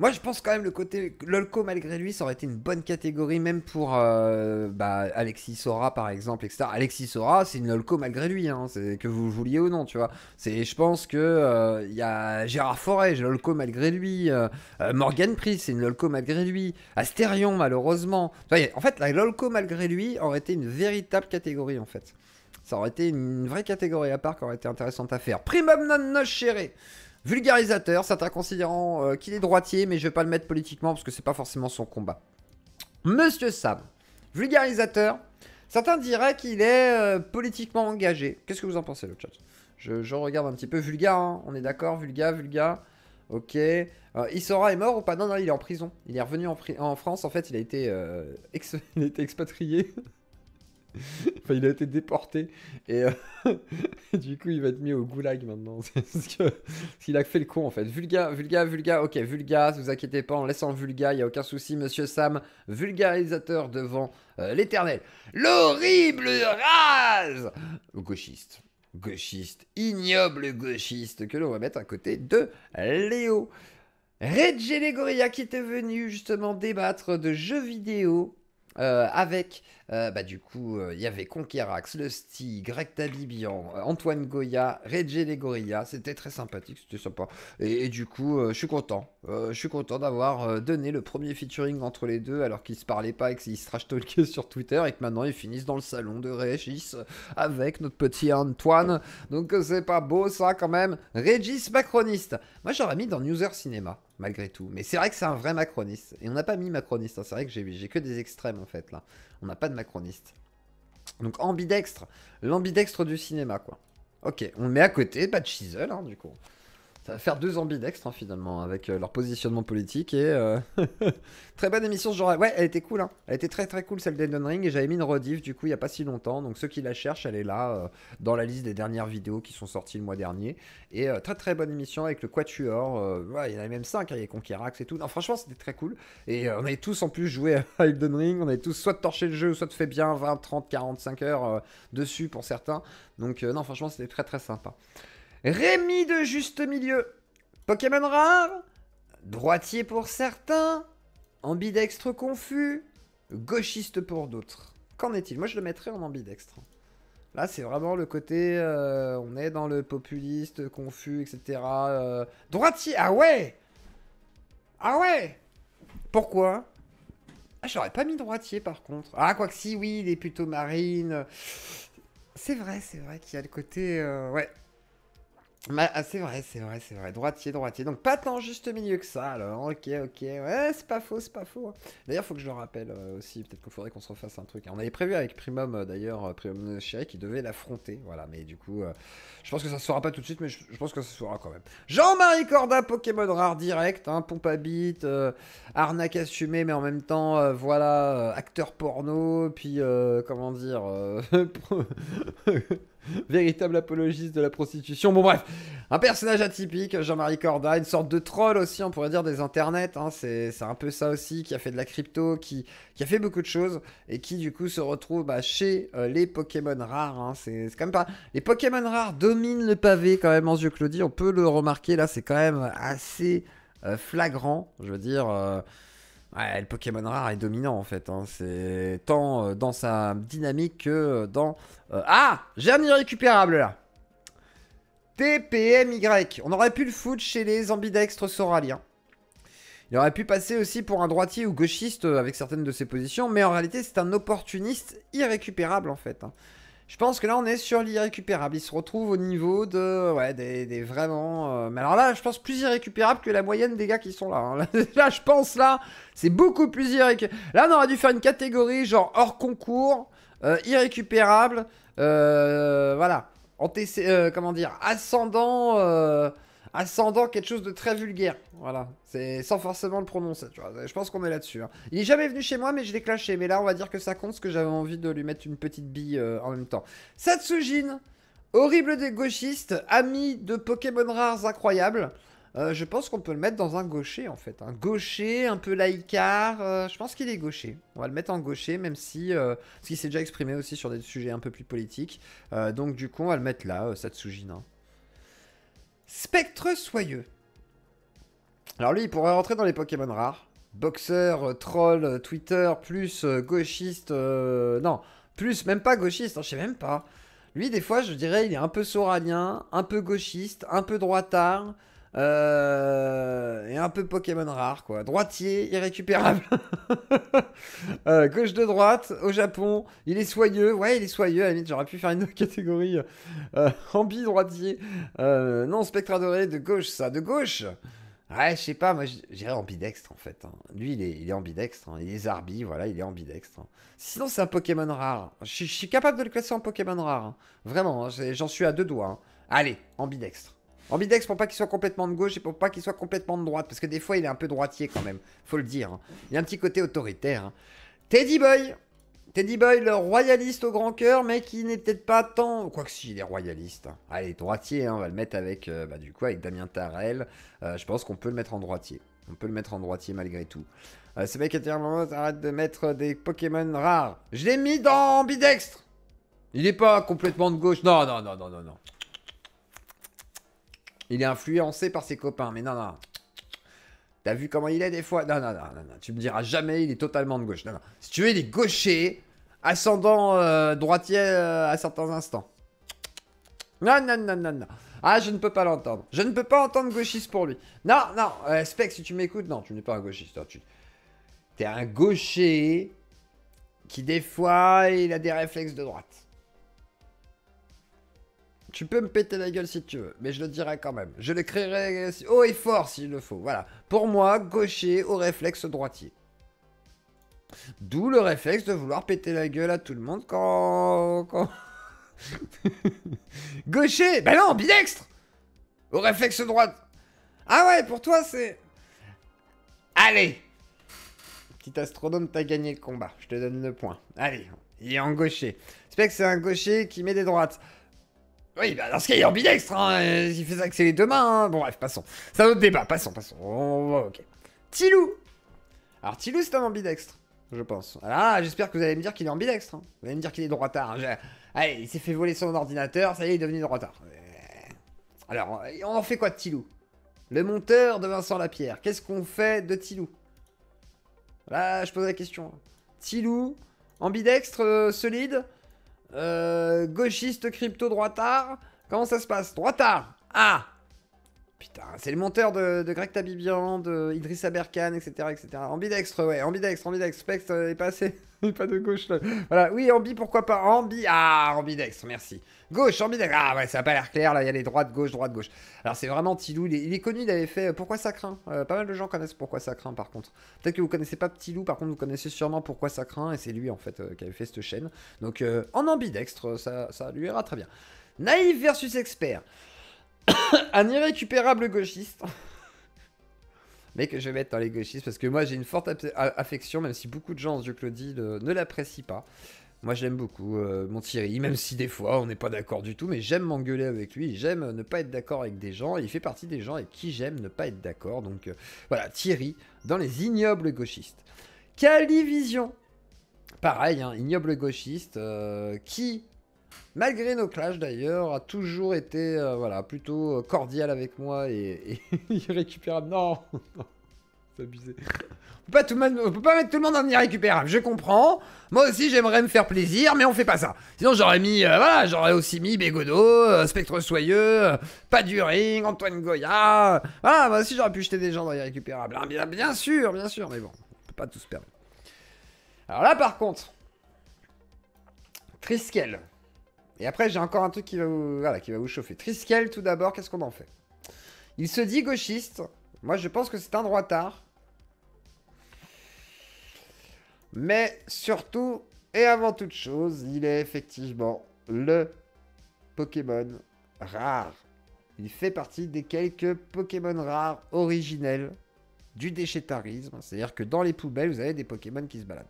Moi, je pense quand même le côté Lolco, malgré lui, ça aurait été une bonne catégorie, même pour euh, bah, Alexis Sora, par exemple, etc. Alexis Sora, c'est une Lolco malgré lui, hein, que vous vouliez ou non, tu vois. C'est, je pense que euh, il y a Gérard Forêt, Lolco malgré lui. Euh, Morgan Price, c'est une Lolco malgré lui. Astérion, malheureusement. en fait, la Lolco malgré lui aurait été une véritable catégorie, en fait. Ça aurait été une vraie catégorie à part qui aurait été intéressante à faire. Primum non nocere vulgarisateur, certains considérant euh, qu'il est droitier, mais je vais pas le mettre politiquement parce que c'est pas forcément son combat. Monsieur Sam, vulgarisateur, certains diraient qu'il est euh, politiquement engagé. Qu'est-ce que vous en pensez, le chat je, regarde un petit peu. Vulga, hein. on est d'accord, Vulga, Vulga. Ok. Euh, il Isora est mort ou pas non, non, il est en prison. Il est revenu en, France. En fait, il a été, il a été expatrié. enfin, il a été déporté. Et euh, du coup, il va être mis au goulag maintenant. Parce qu'il a fait le con, en fait. Vulga, vulga, vulga. Ok, vulga, vous inquiétez pas, on laisse en vulga, il n'y a aucun souci. Monsieur Sam, vulgarisateur devant euh, l'éternel. L'horrible rase Gauchiste. Gauchiste. Ignoble gauchiste que l'on va mettre à côté de Léo. Reggie Legoria qui était venu justement débattre de jeux vidéo euh, avec euh, bah, du coup, euh, il y avait Conquerax, Le Greg Tabibian, euh, Antoine Goya, Regé Legoria. C'était très sympathique, c'était sympa. Et, et, du coup, je suis content. je suis content d'avoir donné le premier featuring entre les deux alors qu'ils se parlaient pas et qu'ils se trash talkaient sur Twitter et que maintenant ils finissent dans le salon de Régis avec notre petit Antoine. Donc c'est pas beau ça quand même. Régis Macroniste. Moi j'aurais mis dans Newser Cinéma malgré tout. Mais c'est vrai que c'est un vrai macroniste. Et on n'a pas mis macroniste, hein. c'est vrai que j'ai que des extrêmes en fait là. On n'a pas de macroniste. Donc ambidextre, l'ambidextre du cinéma, quoi. Ok, on le met à côté, pas de chisel, hein, du coup. Ça va faire deux ambidextres hein, finalement avec euh, leur positionnement politique et euh, très bonne émission genre. Ouais, elle était cool. Hein. Elle était très très cool celle d'Elden Ring et j'avais mis une rediff du coup il n'y a pas si longtemps. Donc ceux qui la cherchent, elle est là euh, dans la liste des dernières vidéos qui sont sorties le mois dernier. Et très très bonne émission avec le Quatuor. ouais, il y en avait même 5, hein, il y avait Conquerax et tout. Non, franchement c'était très cool. Et on avait tous en plus joué à Elden Ring. On avait tous soit torché le jeu, soit fait bien 20, 30, 45 heures dessus pour certains. Donc non, franchement c'était très très sympa. Rémi de Juste Milieu. Pokémon rare. Droitier pour certains. Ambidextre confus. Gauchiste pour d'autres. Qu'en est-il Moi, je le mettrais en ambidextre. Là, c'est vraiment le côté... Euh, on est dans le populiste, confus, etc. Euh, droitier Ah ouais Ah ouais Pourquoi ah, j'aurais pas mis droitier par contre. Ah, quoi que si, oui, il est plutôt marine. C'est vrai, c'est vrai qu'il y a le côté. Euh, ouais, bah, ah, c'est vrai, c'est vrai, c'est vrai. Droitier, droitier. Donc pas tant juste milieu que ça, alors. Ok, ok. Ouais, c'est pas faux, c'est pas faux. Hein. D'ailleurs, faut que je le rappelle euh, aussi. Peut-être qu'il faudrait qu'on se refasse un truc. Hein. On avait prévu avec Primum, euh, d'ailleurs, euh, Primum Chéri, qui devait l'affronter. Voilà, mais du coup, je pense que ça se fera pas tout de suite, mais je, pense que ça se fera quand même. Jean-Marie Corda, Pokémon rare direct. Hein, pompe à arnaque assumée, mais en même temps, voilà, acteur porno, puis, comment dire... véritable apologiste de la prostitution. Bon bref, un personnage atypique, Jean-Marie Corda, une sorte de troll aussi, on pourrait dire, des internets. Hein. c'est un peu ça aussi, qui a fait de la crypto, qui, qui a fait beaucoup de choses, et qui du coup se retrouve bah, chez euh, les Pokémon rares. Hein. c'est quand même pas... Les Pokémon rares dominent le pavé quand même en yeux Claudie, on peut le remarquer, là c'est quand même assez euh, flagrant, je veux dire... Euh, Ouais, le Pokémon rare est dominant en fait. Hein. C'est tant euh, dans sa dynamique que dans. Euh, ah J'ai un irrécupérable là TPMY. On aurait pu le foutre chez les ambidextres soraliens. Il aurait pu passer aussi pour un droitier ou gauchiste euh, avec certaines de ses positions, mais en réalité c'est un opportuniste irrécupérable en fait. Hein. Je pense que là, on est sur l'irrécupérable. Il se retrouve au niveau de. Ouais, des, vraiment. Euh, mais alors là, je pense plus irrécupérable que la moyenne des gars qui sont là. Hein. Là, je pense là, c'est beaucoup plus irrécupérable. Là, on aurait dû faire une catégorie genre hors concours, euh, irrécupérable. Euh, voilà. TC. Euh, comment dire Ascendant ascendant quelque chose de très vulgaire. Voilà, c'est sans forcément le prononcer, tu vois. Je pense qu'on est là-dessus. Hein. Il est jamais venu chez moi, mais je l'ai clashé. Mais là, on va dire que ça compte, parce que j'avais envie de lui mettre une petite bille euh, en même temps. Satsujin, horrible des gauchistes, ami de Pokémon rares incroyables. Euh, je pense qu'on peut le mettre dans un gaucher, en fait. Un gaucher, un peu laïcard. Euh, je pense qu'il est gaucher. On va le mettre en gaucher, même si... Euh, parce qu'il s'est déjà exprimé aussi sur des sujets un peu plus politiques. donc, du coup, on va le mettre là, Satsujin. Hein. Spectre soyeux. Alors lui, il pourrait rentrer dans les Pokémon rares. Boxeur, euh, troll, euh, Twitter, plus euh, gauchiste... non, plus, même pas gauchiste, hein, je sais même pas. Lui, des fois, je dirais, il est un peu sauralien, un peu gauchiste, un peu droitard... Euh, et un peu Pokémon rare, quoi. Droitier, irrécupérable. Euh, gauche de droite, au Japon. Il est soyeux. Ouais, il est soyeux. j'aurais pu faire une autre catégorie. Euh, ambi, droitier. Euh, non, spectre doré, de gauche, ça, de gauche. Ouais, je sais pas, moi j'irais ambidextre en fait. Hein. Lui il est, il est ambidextre, hein. il est Zarbi, voilà, il est ambidextre. Hein. Sinon c'est un Pokémon rare. Je, je suis capable de le classer en Pokémon rare. Vraiment, j'en suis à deux doigts. Allez, ambidextre. Ambidex pour pas qu'il soit complètement de gauche et pour pas qu'il soit complètement de droite. Parce que des fois, il est un peu droitier quand même. Faut le dire. Hein. Il y a un petit côté autoritaire. Hein. Teddy Boy Teddy Boy, le royaliste au grand cœur, mais qui n'est peut-être pas tant... Quoique si, il est royaliste. Hein. Allez, ah, droitier, on va le mettre avec, euh, bah, du coup, avec Damien Tarel. Euh, je pense qu'on peut le mettre en droitier. On peut le mettre en droitier malgré tout. Euh, ce mec Moment arrête de mettre des Pokémon rares. Je l'ai mis dans Bidextre Il n'est pas complètement de gauche. Non, non, non, non, non, non. Il est influencé par ses copains, mais non, non. T'as vu comment il est des fois non, non, non, non, Tu me diras jamais, il est totalement de gauche. Non, Si tu veux, il est gaucher, ascendant euh, droitier euh, à certains instants. Non, non, non, non, non. Ah, je ne peux pas l'entendre. Je ne peux pas entendre gauchiste pour lui. Non, non, euh, Spec, si tu m'écoutes, non, tu n'es pas un gauchiste. Hein, tu T'es un gaucher qui, des fois, il a des réflexes de droite. Tu peux me péter la gueule si tu veux, mais je le dirai quand même. Je le créerai, haut et fort s'il le faut. Voilà. Pour moi, gaucher au réflexe droitier. D'où le réflexe de vouloir péter la gueule à tout le monde quand... gaucher Ben non, bidextre Au réflexe droite Ah ouais, pour toi, c'est... Allez Petit astronome, t'as gagné le combat. Je te donne le point. Allez, il est en gaucher. C'est que c'est un gaucher qui met des droites. Oui, bah dans ce cas, il est ambidextre, hein, euh, il fait ça que c'est les deux mains, hein. Bon, bref, passons. C'est un autre débat, passons, passons. ok. Tilou Alors, Tilou, c'est un ambidextre, je pense. Ah, j'espère que vous allez me dire qu'il est ambidextre. Hein. Vous allez me dire qu'il est droitard. Allez, il s'est fait voler son ordinateur, ça y est, il est devenu droitard. Euh, alors, on en fait quoi de Tilou Le monteur de Vincent Lapierre, qu'est-ce qu'on fait de Tilou Là, je pose la question. Tilou, ambidextre, euh, solide euh, gauchiste crypto droitard Comment ça se passe Droitard Ah Putain, c'est le monteur de, Greg Tabibian, de Idriss Aberkan, etc., etc. Ambidextre, ouais, ambidextre, ambidextre. Pextre euh, est pas assez, il pas de gauche là. Voilà, oui, ambi, pourquoi pas. Ambi, ah, ambidextre, merci. Gauche, ambidextre, ah ouais, ça a pas l'air clair là, il y a les droites, gauche, droite, gauche. Alors c'est vraiment Tilou, il, il est, connu, il fait euh, Pourquoi ça craint. Euh, pas mal de gens connaissent Pourquoi ça craint par contre. Peut-être que vous connaissez pas Petit Loup, par contre vous connaissez sûrement Pourquoi ça craint, et c'est lui en fait qui avait fait cette chaîne. Donc en ambidextre, ça, ça lui ira très bien. Naïf versus expert. un irrécupérable gauchiste. Mais que je vais mettre dans les gauchistes parce que moi j'ai une forte affection, même si beaucoup de gens, je Claudie, le, ne l'apprécient pas. Moi j'aime beaucoup euh, mon Thierry, même si des fois on n'est pas d'accord du tout, mais j'aime m'engueuler avec lui, j'aime ne pas être d'accord avec des gens, il fait partie des gens avec qui j'aime ne pas être d'accord. Donc euh, voilà, Thierry dans les ignobles gauchistes. Calivision, pareil, hein, ignoble gauchiste, euh, qui malgré nos clashs d'ailleurs, a toujours été euh, voilà, plutôt euh, cordial avec moi et, irrécupérable. Non, non c'est abusé. On peut, pas peut pas mettre tout le monde en irrécupérable, je comprends. Moi aussi j'aimerais me faire plaisir, mais on fait pas ça. Sinon j'aurais mis, euh, j'aurais aussi mis Bégodo, Spectre Soyeux, Pas ring Antoine Goya. Ah, moi aussi j'aurais pu jeter des gens dans irrécupérable. Hein, bien, sûr, bien sûr, mais bon, on peut pas tout perdre. Alors là par contre, Triskel, et après, j'ai encore un truc qui va vous, voilà, qui va vous chauffer. Triskel, tout d'abord, qu'est-ce qu'on en fait Il se dit gauchiste. Moi, je pense que c'est un droit tard. Mais surtout et avant toute chose, il est effectivement le Pokémon rare. Il fait partie des quelques Pokémon rares originels du déchetarisme. C'est-à-dire que dans les poubelles, vous avez des Pokémon qui se baladent.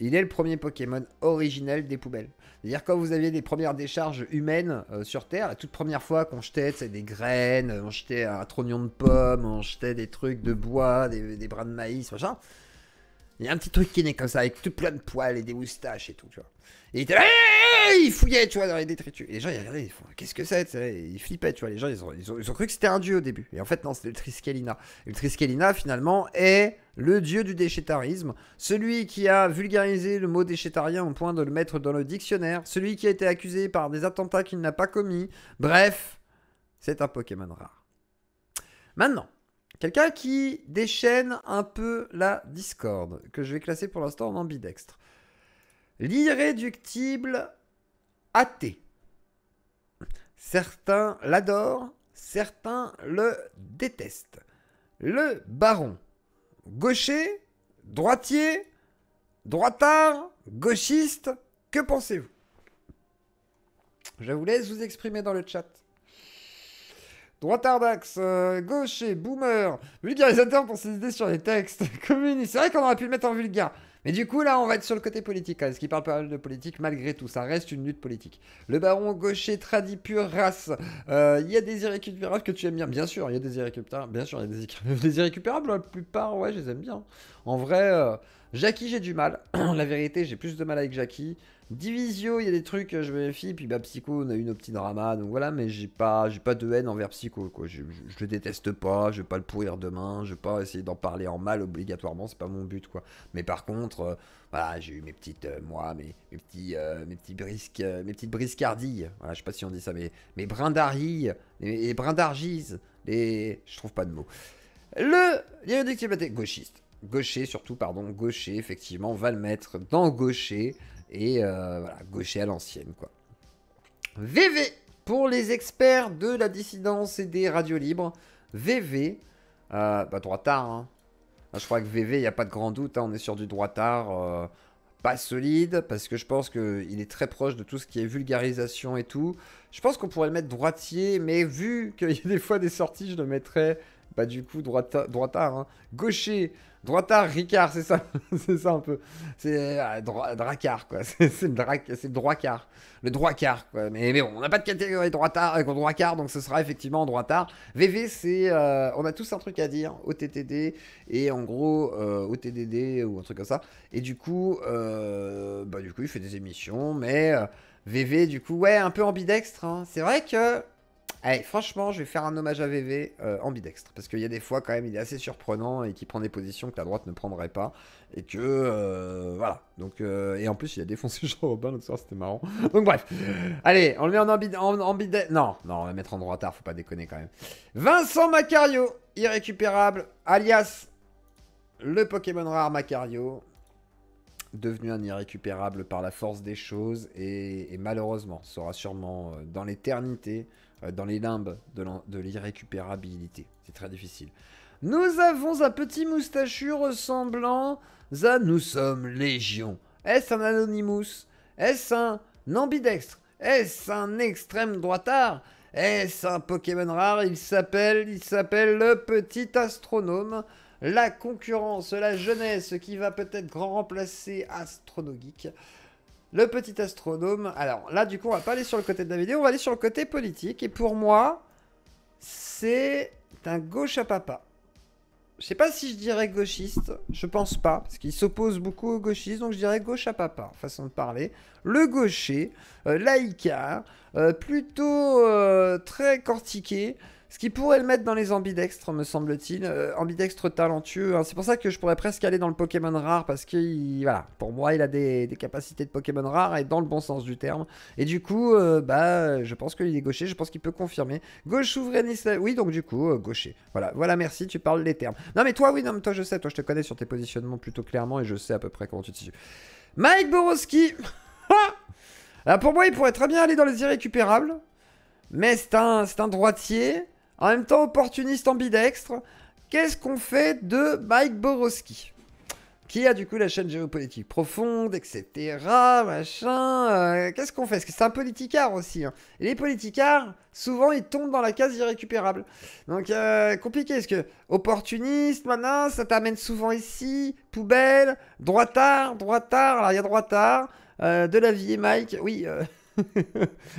Il est le premier Pokémon originel des poubelles. C'est-à-dire quand vous aviez des premières décharges humaines euh, sur Terre, la toute première fois qu'on jetait des graines, on jetait un trognon de pommes, on jetait des trucs de bois, des, brins de maïs, machin. Il y a un petit truc qui naît comme ça, avec tout plein de poils et des moustaches et tout, tu vois. Et il était il fouillait tu vois, dans les détritus. les gens, ils regardaient, qu'est-ce que c'est Ils flippaient, tu vois. Les gens, ils ont, cru que c'était un dieu au début. Et en fait, non, c'était le Triskelina finalement, est le dieu du déchétarisme, celui qui a vulgarisé le mot déchétarien au point de le mettre dans le dictionnaire, celui qui a été accusé par des attentats qu'il n'a pas commis. Bref, c'est un Pokémon rare. Maintenant, quelqu'un qui déchaîne un peu la discorde, que je vais classer pour l'instant en ambidextre. L'irréductible athée. Certains l'adorent, certains le détestent. Le baron. Gaucher, droitier, droitard, gauchiste, que pensez-vous Je vous laisse vous exprimer dans le chat. Droitard d'axe, euh, gaucher, boomer, vulgarisateur pour ses idées sur les textes, communistes. C'est vrai qu'on aurait pu le mettre en vulgaire. Et du coup, là, on va être sur le côté politique, est hein, ce qui parle pas mal de politique malgré tout. Ça reste une lutte politique. Le baron gaucher, tradit pure race. Il euh, y a des irrécupérables que tu aimes bien. Bien sûr, il y a des irrécupérables. Bien sûr, il y a des, irrécupérables. La plupart, ouais, je les aime bien. En vrai. Euh, Jackie, j'ai du mal. la vérité, j'ai plus de mal avec Jackie. Divisio, il y a des trucs, euh, je me fiche Puis bah, Psycho, on a eu nos petits dramas. Donc voilà, mais j'ai pas, j'ai pas de haine envers Psycho. Quoi. Je, je, le déteste pas. Je vais pas le pourrir demain. Je vais pas essayer d'en parler en mal obligatoirement. C'est pas mon but. quoi. Mais par contre, euh, voilà, j'ai eu mes petites, euh, moi, mes, petits, mes, petits brisques, mes petites briscardilles. Voilà, je sais pas si on dit ça, mais mes brindarilles, les, les je trouve pas de mots. Le, il y a gauchiste. Gaucher, surtout, pardon, Gaucher, effectivement, va le mettre dans Gaucher, et euh, voilà, Gaucher à l'ancienne, quoi. VV Pour les experts de la dissidence et des radios libres, VV, euh, bah, droit tard, hein. Je crois que VV, il n'y a pas de grand doute, hein, on est sur du droit tard, euh, pas solide, parce que je pense qu'il est très proche de tout ce qui est vulgarisation et tout. Je pense qu'on pourrait le mettre droitier, mais vu qu'il y a des fois des sorties, je le mettrais, bah du coup, droit, Hein. Gaucher, Droitard, Ricard, c'est ça, c'est ça un peu. C'est euh, Dracard, quoi. C'est le, le Droitard. Le Droitard, quoi. Mais, bon, on n'a pas de catégorie Droitard, avec Droitard, donc ce sera effectivement Droitard. VV, c'est. Euh, on a tous un truc à dire OTTD, et en gros, OTDD euh, ou un truc comme ça. Et du coup, bah, du coup, il fait des émissions, mais VV, du coup, ouais, un peu ambidextre. Hein. C'est vrai que Allez, eh, franchement, je vais faire un hommage à VV en euh, ambidextre. Parce qu'il y a des fois, quand même, il est assez surprenant et qui prend des positions que la droite ne prendrait pas. Et que. Euh, voilà. Donc, euh, et en plus, il a défoncé Jean-Robin l'autre soir, c'était marrant. Donc, bref. Allez, on le met en ambidextre. non, non, on va mettre en droit tard, faut pas déconner quand même. Vincent Macario, irrécupérable, alias le Pokémon rare Macario devenu un irrécupérable par la force des choses et, et malheureusement sera sûrement dans l'éternité euh, dans les limbes de l'irrécupérabilité. C'est très difficile. Nous avons un petit moustachu ressemblant à Nous sommes Légion. Est-ce un Anonymous Est-ce un ambidextre Est-ce un extrême droitard Est-ce un Pokémon rare Il s'appelle, il s'appelle le petit astronome. La concurrence, la jeunesse qui va peut-être grand remplacer Astronogeek. Le petit astronome. Alors là, du coup, on va pas aller sur le côté de la vidéo, on va aller sur le côté politique. Et pour moi, c'est un gauche à papa. Je sais pas si je dirais gauchiste, je pense pas, parce qu'il s'oppose beaucoup aux gauchistes, donc je dirais gauche à papa, façon de parler. Le gaucher, euh, euh plutôt euh, très cortiqué, ce qui pourrait le mettre dans les ambidextres, me semble-t-il. Euh, ambidextre talentueux. Hein. C'est pour ça que je pourrais presque aller dans le Pokémon rare, parce que voilà, pour moi, il a des, capacités de Pokémon rare, et dans le bon sens du terme. Et du coup, euh, bah, je pense qu'il est gaucher, je pense qu'il peut confirmer. Gauche souverainiste, oui, donc du coup, euh, gaucher. Voilà, voilà, merci, tu parles les termes. Non, mais toi, oui, non, toi, je sais, toi, je te connais sur tes positionnements plutôt clairement, et je sais à peu près comment tu te situes. Mike Borowski pour moi, il pourrait très bien aller dans les irrécupérables, mais c'est un, un droitier. En même temps, opportuniste ambidextre, qu'est-ce qu'on fait de Mike Borowski qui a du coup la chaîne géopolitique profonde, etc. Machin. Euh, qu'est-ce qu'on fait Parce que c'est un politicard aussi. Hein. Et les politicards, souvent, ils tombent dans la case irrécupérable. Donc, euh, compliqué. ce que opportuniste, maintenant, ça t'amène souvent ici. Poubelle, droitard, droitard. Alors, il y a droitard. Euh, de la vie Mike. Oui. Euh,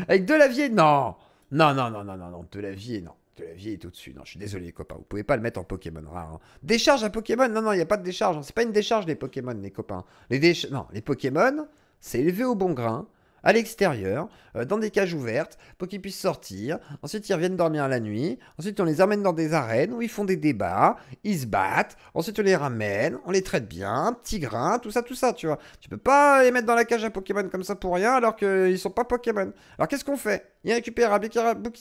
avec de la vie, non. Non, non, non, non, non, non. De la vie, non la vieille est au-dessus. Non, je suis désolé, les copains. Vous pouvez pas le mettre en Pokémon rare. Hein. Décharge à Pokémon Non, non, il n'y a pas de décharge. Hein. C'est pas une décharge, les Pokémon, les copains. Les déch... Non, les Pokémon, c'est élevé au bon grain à l'extérieur, euh, dans des cages ouvertes, pour qu'ils puissent sortir. Ensuite, ils reviennent dormir la nuit. Ensuite, on les amène dans des arènes où ils font des débats, ils se battent. Ensuite, on les ramène, on les traite bien, petit grain, tout ça, tout ça, tu vois. Tu peux pas les mettre dans la cage à Pokémon comme ça pour rien, alors qu'ils sont pas Pokémon. Alors, qu'est-ce qu'on fait Irrécupérable,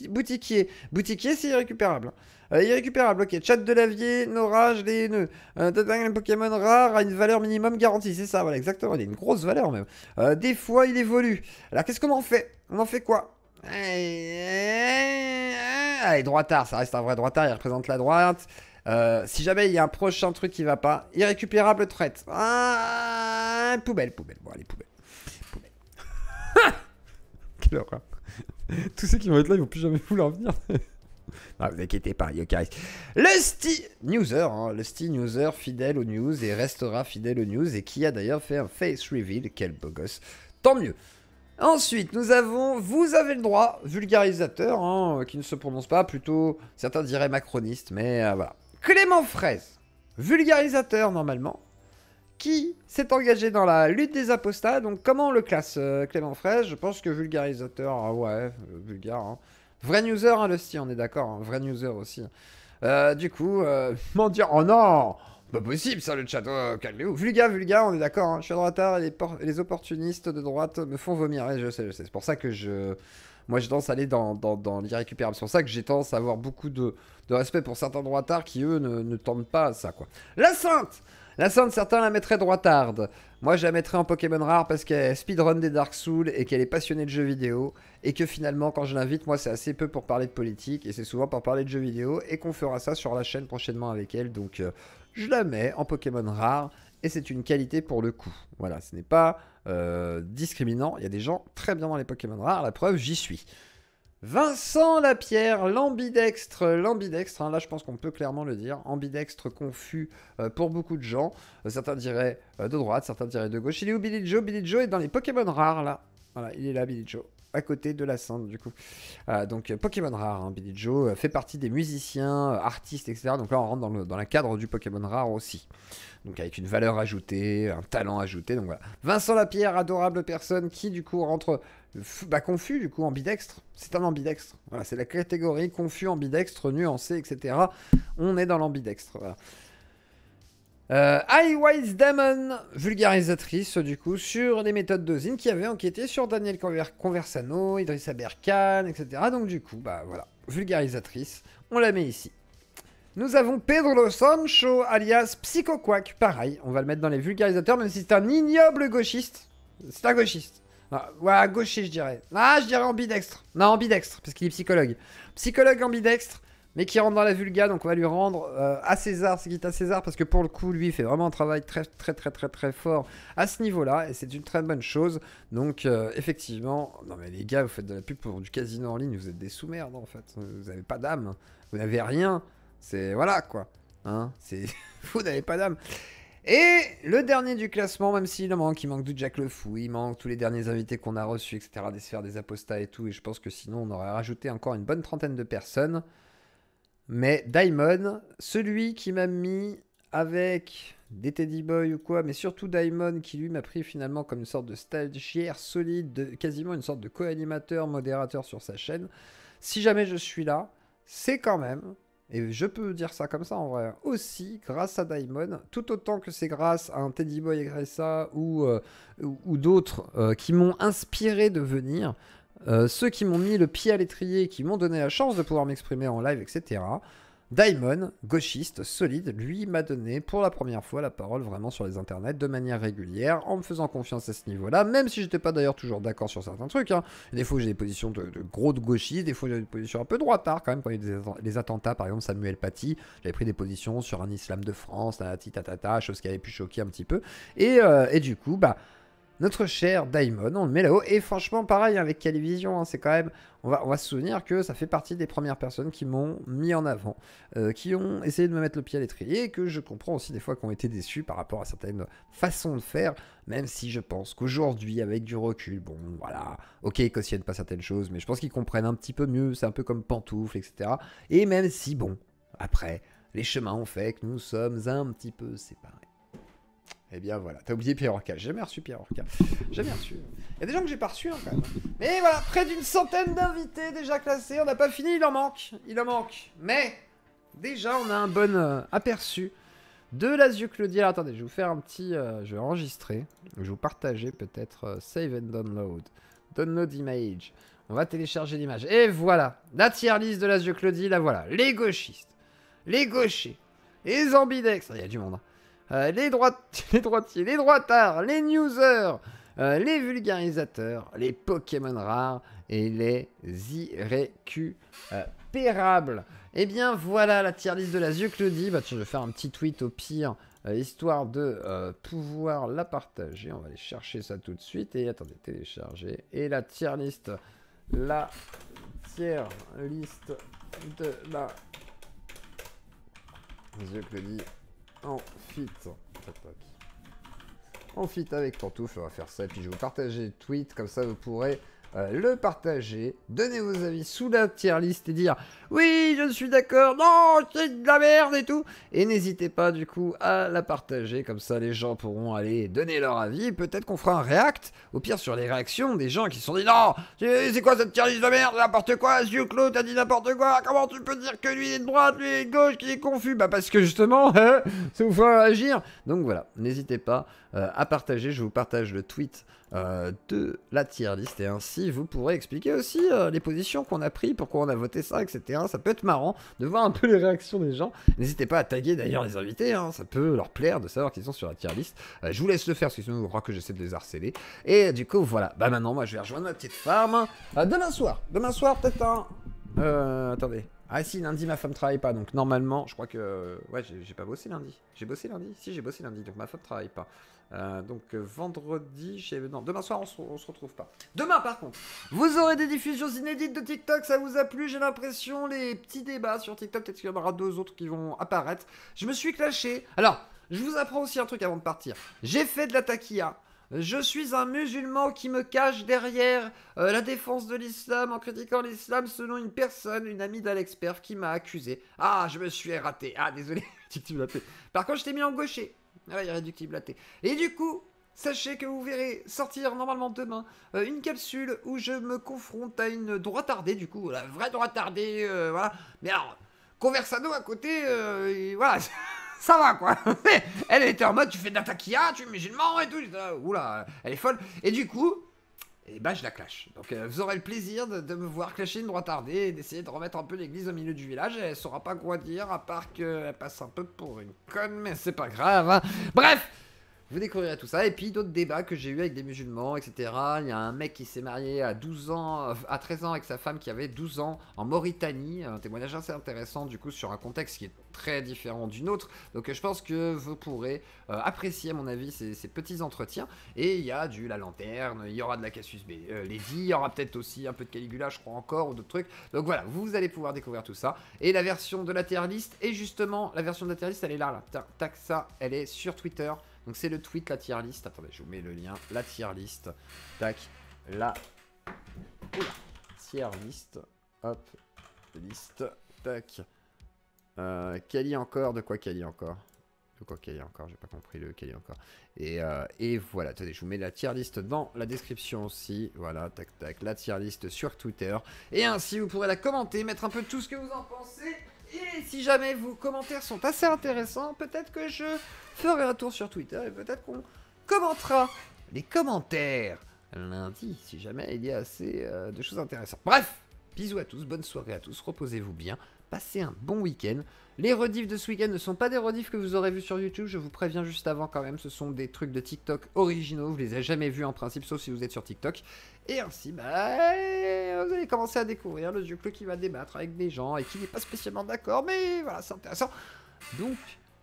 boutiquier. Boutiquier, c'est irrécupérable. Euh, irrécupérable, ok. Chat de l'avier, Norage, les nœuds. un Pokémon rare a une valeur minimum garantie, c'est ça, voilà, exactement. Il a une grosse valeur même. Euh, des fois, il évolue. Alors, qu'est-ce qu'on en fait On en fait quoi Allez, droitard, ça reste un vrai droitard, il représente la droite. Euh, si jamais il y a un prochain truc qui va pas, irrécupérable traite. Ah, poubelle, poubelle. Bon, allez, poubelle. Poubelle. Quelle horreur. Tous ceux qui vont être là, ils vont plus jamais vouloir venir. vous inquiétez pas, Yokai. Le Sti Newser, hein, le Sti Newser fidèle aux news et restera fidèle aux news et qui a d'ailleurs fait un face reveal. Quel beau gosse. Tant mieux. Ensuite, nous avons, vous avez le droit, vulgarisateur, hein, qui ne se prononce pas, plutôt, certains diraient macroniste, mais euh, voilà. Clément Fraise, vulgarisateur normalement, qui s'est engagé dans la lutte des apostats. Donc, comment on le classe, euh, Clément Fraise Je pense que vulgarisateur, ah ouais, euh, vulgaire. Hein. Vrai user, hein, Lusty, on est d'accord, hein, vrai user aussi. Euh, du coup, euh, mendiant. Oh non Pas possible ça, le chat. Oh, calmez-vous. Vulga, vulga, on est d'accord. Hein, je suis retard et les, les, opportunistes de droite me font vomir. je sais, je sais. C'est pour ça que je. Moi, je danse à aller dans, dans, dans l'irrécupérable. C'est pour ça que j'ai tendance à avoir beaucoup de, respect pour certains droitards qui, eux, ne, ne pas à ça, quoi. La Sainte la Sainte, certains la mettraient droitarde. Moi, je la mettrais en Pokémon rare parce qu'elle speedrun des Dark Souls et qu'elle est passionnée de jeux vidéo. Et que finalement, quand je l'invite, moi, c'est assez peu pour parler de politique et c'est souvent pour parler de jeux vidéo. Et qu'on fera ça sur la chaîne prochainement avec elle. Donc, euh, je la mets en Pokémon rare et c'est une qualité pour le coup. Voilà, ce n'est pas euh, discriminant. Il y a des gens très bien dans les Pokémon rares. La preuve, j'y suis. Vincent Lapierre, l'ambidextre, l'ambidextre, hein, là je pense qu'on peut clairement le dire, ambidextre confus euh, pour beaucoup de gens, euh, certains diraient euh, de droite, certains diraient de gauche, il est où Billy Joe Billy Joe est dans les Pokémon rares là, voilà, il est là Billy Joe à côté de la scène du coup. Euh, donc euh, Pokémon rare, hein, Joe euh, fait partie des musiciens, artistes, etc. Donc là on rentre dans, le, cadre du Pokémon rare aussi. Donc avec une valeur ajoutée, un talent ajouté. Donc voilà. Vincent Lapierre, adorable personne qui du coup rentre bah, confus du coup ambidextre. C'est un ambidextre. Voilà, c'est la catégorie confus, ambidextre, nuancé, etc. On est dans l'ambidextre. Voilà. Euh, Wise vulgarisatrice du coup sur les méthodes d'osine qui avait enquêté sur Daniel Conversano, Idrissa Berkan, etc. Donc du coup, bah voilà, vulgarisatrice, on la met ici. Nous avons Pedro Sancho alias Psychoquack, pareil, on va le mettre dans les vulgarisateurs même si c'est un ignoble gauchiste. C'est un gauchiste. Ah, ouais, gaucher je dirais. Ah, je dirais ambidextre. Non, ambidextre, parce qu'il est psychologue. Psychologue ambidextre, mais qui rentre dans la vulga. Donc on va lui rendre euh, à César ce qui est à César, parce que pour le coup, lui, il fait vraiment un travail très, très, très, très, très fort à ce niveau-là, et c'est une très bonne chose. Donc euh, effectivement, non mais les gars, vous faites de la pub pour du casino en ligne, vous êtes des sous-merdes en fait. Vous n'avez pas d'âme, vous n'avez rien. C'est voilà quoi. Hein, c'est vous n'avez pas d'âme. Et le dernier du classement, même s'il manque, il manque du Jack le Fou, il manque tous les derniers invités qu'on a reçus, etc., des sphères des apostas et tout, et je pense que sinon on aurait rajouté encore une bonne trentaine de personnes. Mais Diamond, celui qui m'a mis avec des Teddy Boy ou quoi, mais surtout Daimon qui lui m'a pris finalement comme une sorte de stagiaire solide, de, quasiment une sorte de co-animateur, modérateur sur sa chaîne. Si jamais je suis là, c'est quand même, et je peux dire ça comme ça en vrai, aussi grâce à Daimon, tout autant que c'est grâce à un Teddy Boy Egressa euh, ou, ou, d'autres euh, qui m'ont inspiré de venir, euh, ceux qui m'ont mis le pied à l'étrier, qui m'ont donné la chance de pouvoir m'exprimer en live, etc. Daimon, gauchiste, solide, lui m'a donné pour la première fois la parole vraiment sur les internets de manière régulière, en me faisant confiance à ce niveau-là, même si j'étais pas d'ailleurs toujours d'accord sur certains trucs. Hein. Des fois j'ai des positions de, gros de gauchiste, des fois j'ai des positions un peu droitards hein, quand même, quand il y a eu les attentats, par exemple Samuel Paty, j'avais pris des positions sur un islam de France, tata tata, chose qui avait pu choquer un petit peu. et euh, du coup, bah notre cher Daimon, on le met là-haut. Et franchement, pareil hein, avec Calivision, hein, c'est quand même. On va, va se souvenir que ça fait partie des premières personnes qui m'ont mis en avant, euh, qui ont essayé de me mettre le pied à l'étrier, et que je comprends aussi des fois qu'on été déçus par rapport à certaines façons de faire, même si je pense qu'aujourd'hui, avec du recul, bon, voilà, ok, ils cautionnent pas certaines choses, mais je pense qu'ils comprennent un petit peu mieux, c'est un peu comme pantoufle, etc. Et même si, bon, après, les chemins ont fait que nous sommes un petit peu séparés. Eh bien voilà, t'as oublié Pierre Orca. J'ai jamais reçu Pierre Orca. Jamais reçu. Il y a des gens que j'ai pas reçu, hein, quand même. Mais voilà, près d'une centaine d'invités déjà classés. On n'a pas fini, il en manque. Il en manque. Mais déjà, on a un bon euh, aperçu de zio Claudia. Alors, attendez, je vais vous faire un petit. Euh, je vais enregistrer. Je vais vous partager peut-être euh, Save and Download. Download image. On va télécharger l'image. Et voilà, la tier list de l'Azieux Claudie. La voilà. Les gauchistes, les gauchers, les ambidextres, Il y a du monde. Hein. Euh, les, les droitiers, les droitards, les newsers, euh, les vulgarisateurs, les Pokémon rares et les irrécupérables. Et eh bien voilà la tier liste de la Zuclody. Bah je vais faire un petit tweet au pire, euh, histoire de pouvoir la partager. On va aller chercher ça tout de suite. Et attendez, télécharger. Et la tier liste, La tier liste de la Zuclody en fit. En fit avec touffe. on va faire ça. Et puis je vais vous partager le tweet, comme ça vous pourrez euh, le partager, donner vos avis sous la tier liste et dire oui, je suis d'accord, non, c'est de la merde et tout. Et n'hésitez pas du coup à la partager, comme ça les gens pourront aller donner leur avis. Peut-être qu'on fera un react, au pire sur les réactions des gens qui se sont dit non, c'est quoi cette tier liste de merde, n'importe quoi, Zio Claude, t'as dit n'importe quoi, comment tu peux dire que lui est de droite, lui est de gauche, qu'il est confus Bah parce que justement, hein, ça vous fera agir. Donc voilà, n'hésitez pas euh, à partager, je vous partage le tweet. Euh, de la tier list. Et ainsi, vous pourrez expliquer aussi euh, les positions qu'on a prises, pourquoi on a voté ça, etc. Ça peut être marrant de voir un peu les réactions des gens. N'hésitez pas à taguer d'ailleurs les invités, hein. ça peut leur plaire de savoir qu'ils sont sur la tier euh, je vous laisse le faire, parce que sinon, vous crois que j'essaie de les harceler. Et du coup, voilà. Bah maintenant, moi, je vais rejoindre ma petite femme demain soir, demain soir, peut-être un... Hein. attendez. Ah si, lundi, ma femme travaille pas, donc normalement, je crois que... Euh, ouais, j'ai pas bossé lundi. J'ai bossé lundi Si, j'ai bossé lundi, donc ma femme travaille pas. Euh, donc euh, vendredi, chez... Non, demain soir, on se, on se retrouve pas. Demain, par contre, vous aurez des diffusions inédites de TikTok, ça vous a plu, j'ai l'impression, les petits débats sur TikTok, peut-être qu'il y en aura deux autres qui vont apparaître. Je me suis clashé. Alors, je vous apprends aussi un truc avant de partir. J'ai fait de la taquilla. Je suis un musulman qui me cache derrière euh, la défense de l'islam en critiquant l'islam selon une personne, une amie d'Alex qui m'a accusé. Ah, je me suis raté. Ah, désolé, Par contre, je t'ai mis en gaucher. Ah, irréductible athée. Et du coup, sachez que vous verrez sortir normalement demain euh, une capsule où je me confronte à une droite tardée, du coup, la vraie droite tardée, euh, voilà. Mais alors, Conversano à côté, voilà. ça va quoi. elle était en mode tu fais de la tu es musulman et tout. Oula, elle est folle. Et du coup, eh ben, je la clash. Donc euh, vous aurez le plaisir de, me voir clasher une droite tardée et d'essayer de remettre un peu l'église au milieu du village. elle saura pas quoi dire à part qu'elle passe un peu pour une conne, mais c'est pas grave. Hein. Bref. Vous découvrirez tout ça. Et puis d'autres débats que j'ai eu avec des musulmans, etc. Il y a un mec qui s'est marié à 12 ans, euh, à 13 ans avec sa femme qui avait 12 ans en Mauritanie. Un témoignage assez intéressant du coup sur un contexte qui est très différent d'une autre. Donc euh, je pense que vous pourrez euh, apprécier à mon avis ces, petits entretiens. Et il y a du La Lanterne, il y aura de la Cassius B. Les il y aura peut-être aussi un peu de Caligula je crois encore ou d'autres trucs. Donc voilà, vous allez pouvoir découvrir tout ça. Et la version de la Terre list, et justement la version de la Terre list elle est là, là. Tac ça, elle est sur Twitter. Donc c'est le tweet, la tier list. Attendez, je vous mets le lien. La tier list. Tac. La tier list. Hop. Liste. Tac. Euh, Kelly encore. De quoi Kelly encore De quoi Kelly encore J'ai pas compris le Kelly encore. Et, euh, et voilà. Attendez, je vous mets la tier list dans la description aussi. Voilà. Tac, tac. La tier list sur Twitter. Et ainsi, vous pourrez la commenter, mettre un peu tout ce que vous en pensez. Et si jamais vos commentaires sont assez intéressants, peut-être que je ferai un tour sur Twitter et peut-être qu'on commentera les commentaires lundi, si jamais il y a assez euh, de choses intéressantes. Bref, bisous à tous, bonne soirée à tous, reposez-vous bien, passez un bon week-end. Les rediffs de ce week-end ne sont pas des rediffs que vous aurez vus sur YouTube, je vous préviens juste avant quand même, ce sont des trucs de TikTok originaux, vous les avez jamais vus en principe, sauf si vous êtes sur TikTok. Et ainsi, bah, vous allez commencer à découvrir le Zuclo qui va débattre avec des gens et qui n'est pas spécialement d'accord, mais voilà, c'est intéressant. Donc,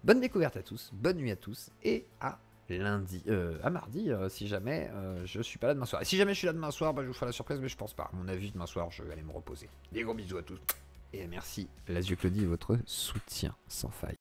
bonne découverte à tous, bonne nuit à tous, et à lundi, euh, à mardi, euh, si jamais je euh, je suis pas là demain soir. Et si jamais je suis là demain soir, bah, je vous ferai la surprise, mais je pense pas. À mon avis, demain soir, je vais aller me reposer. Des gros bisous à tous. Et merci, la Zuclodie, votre soutien sans faille.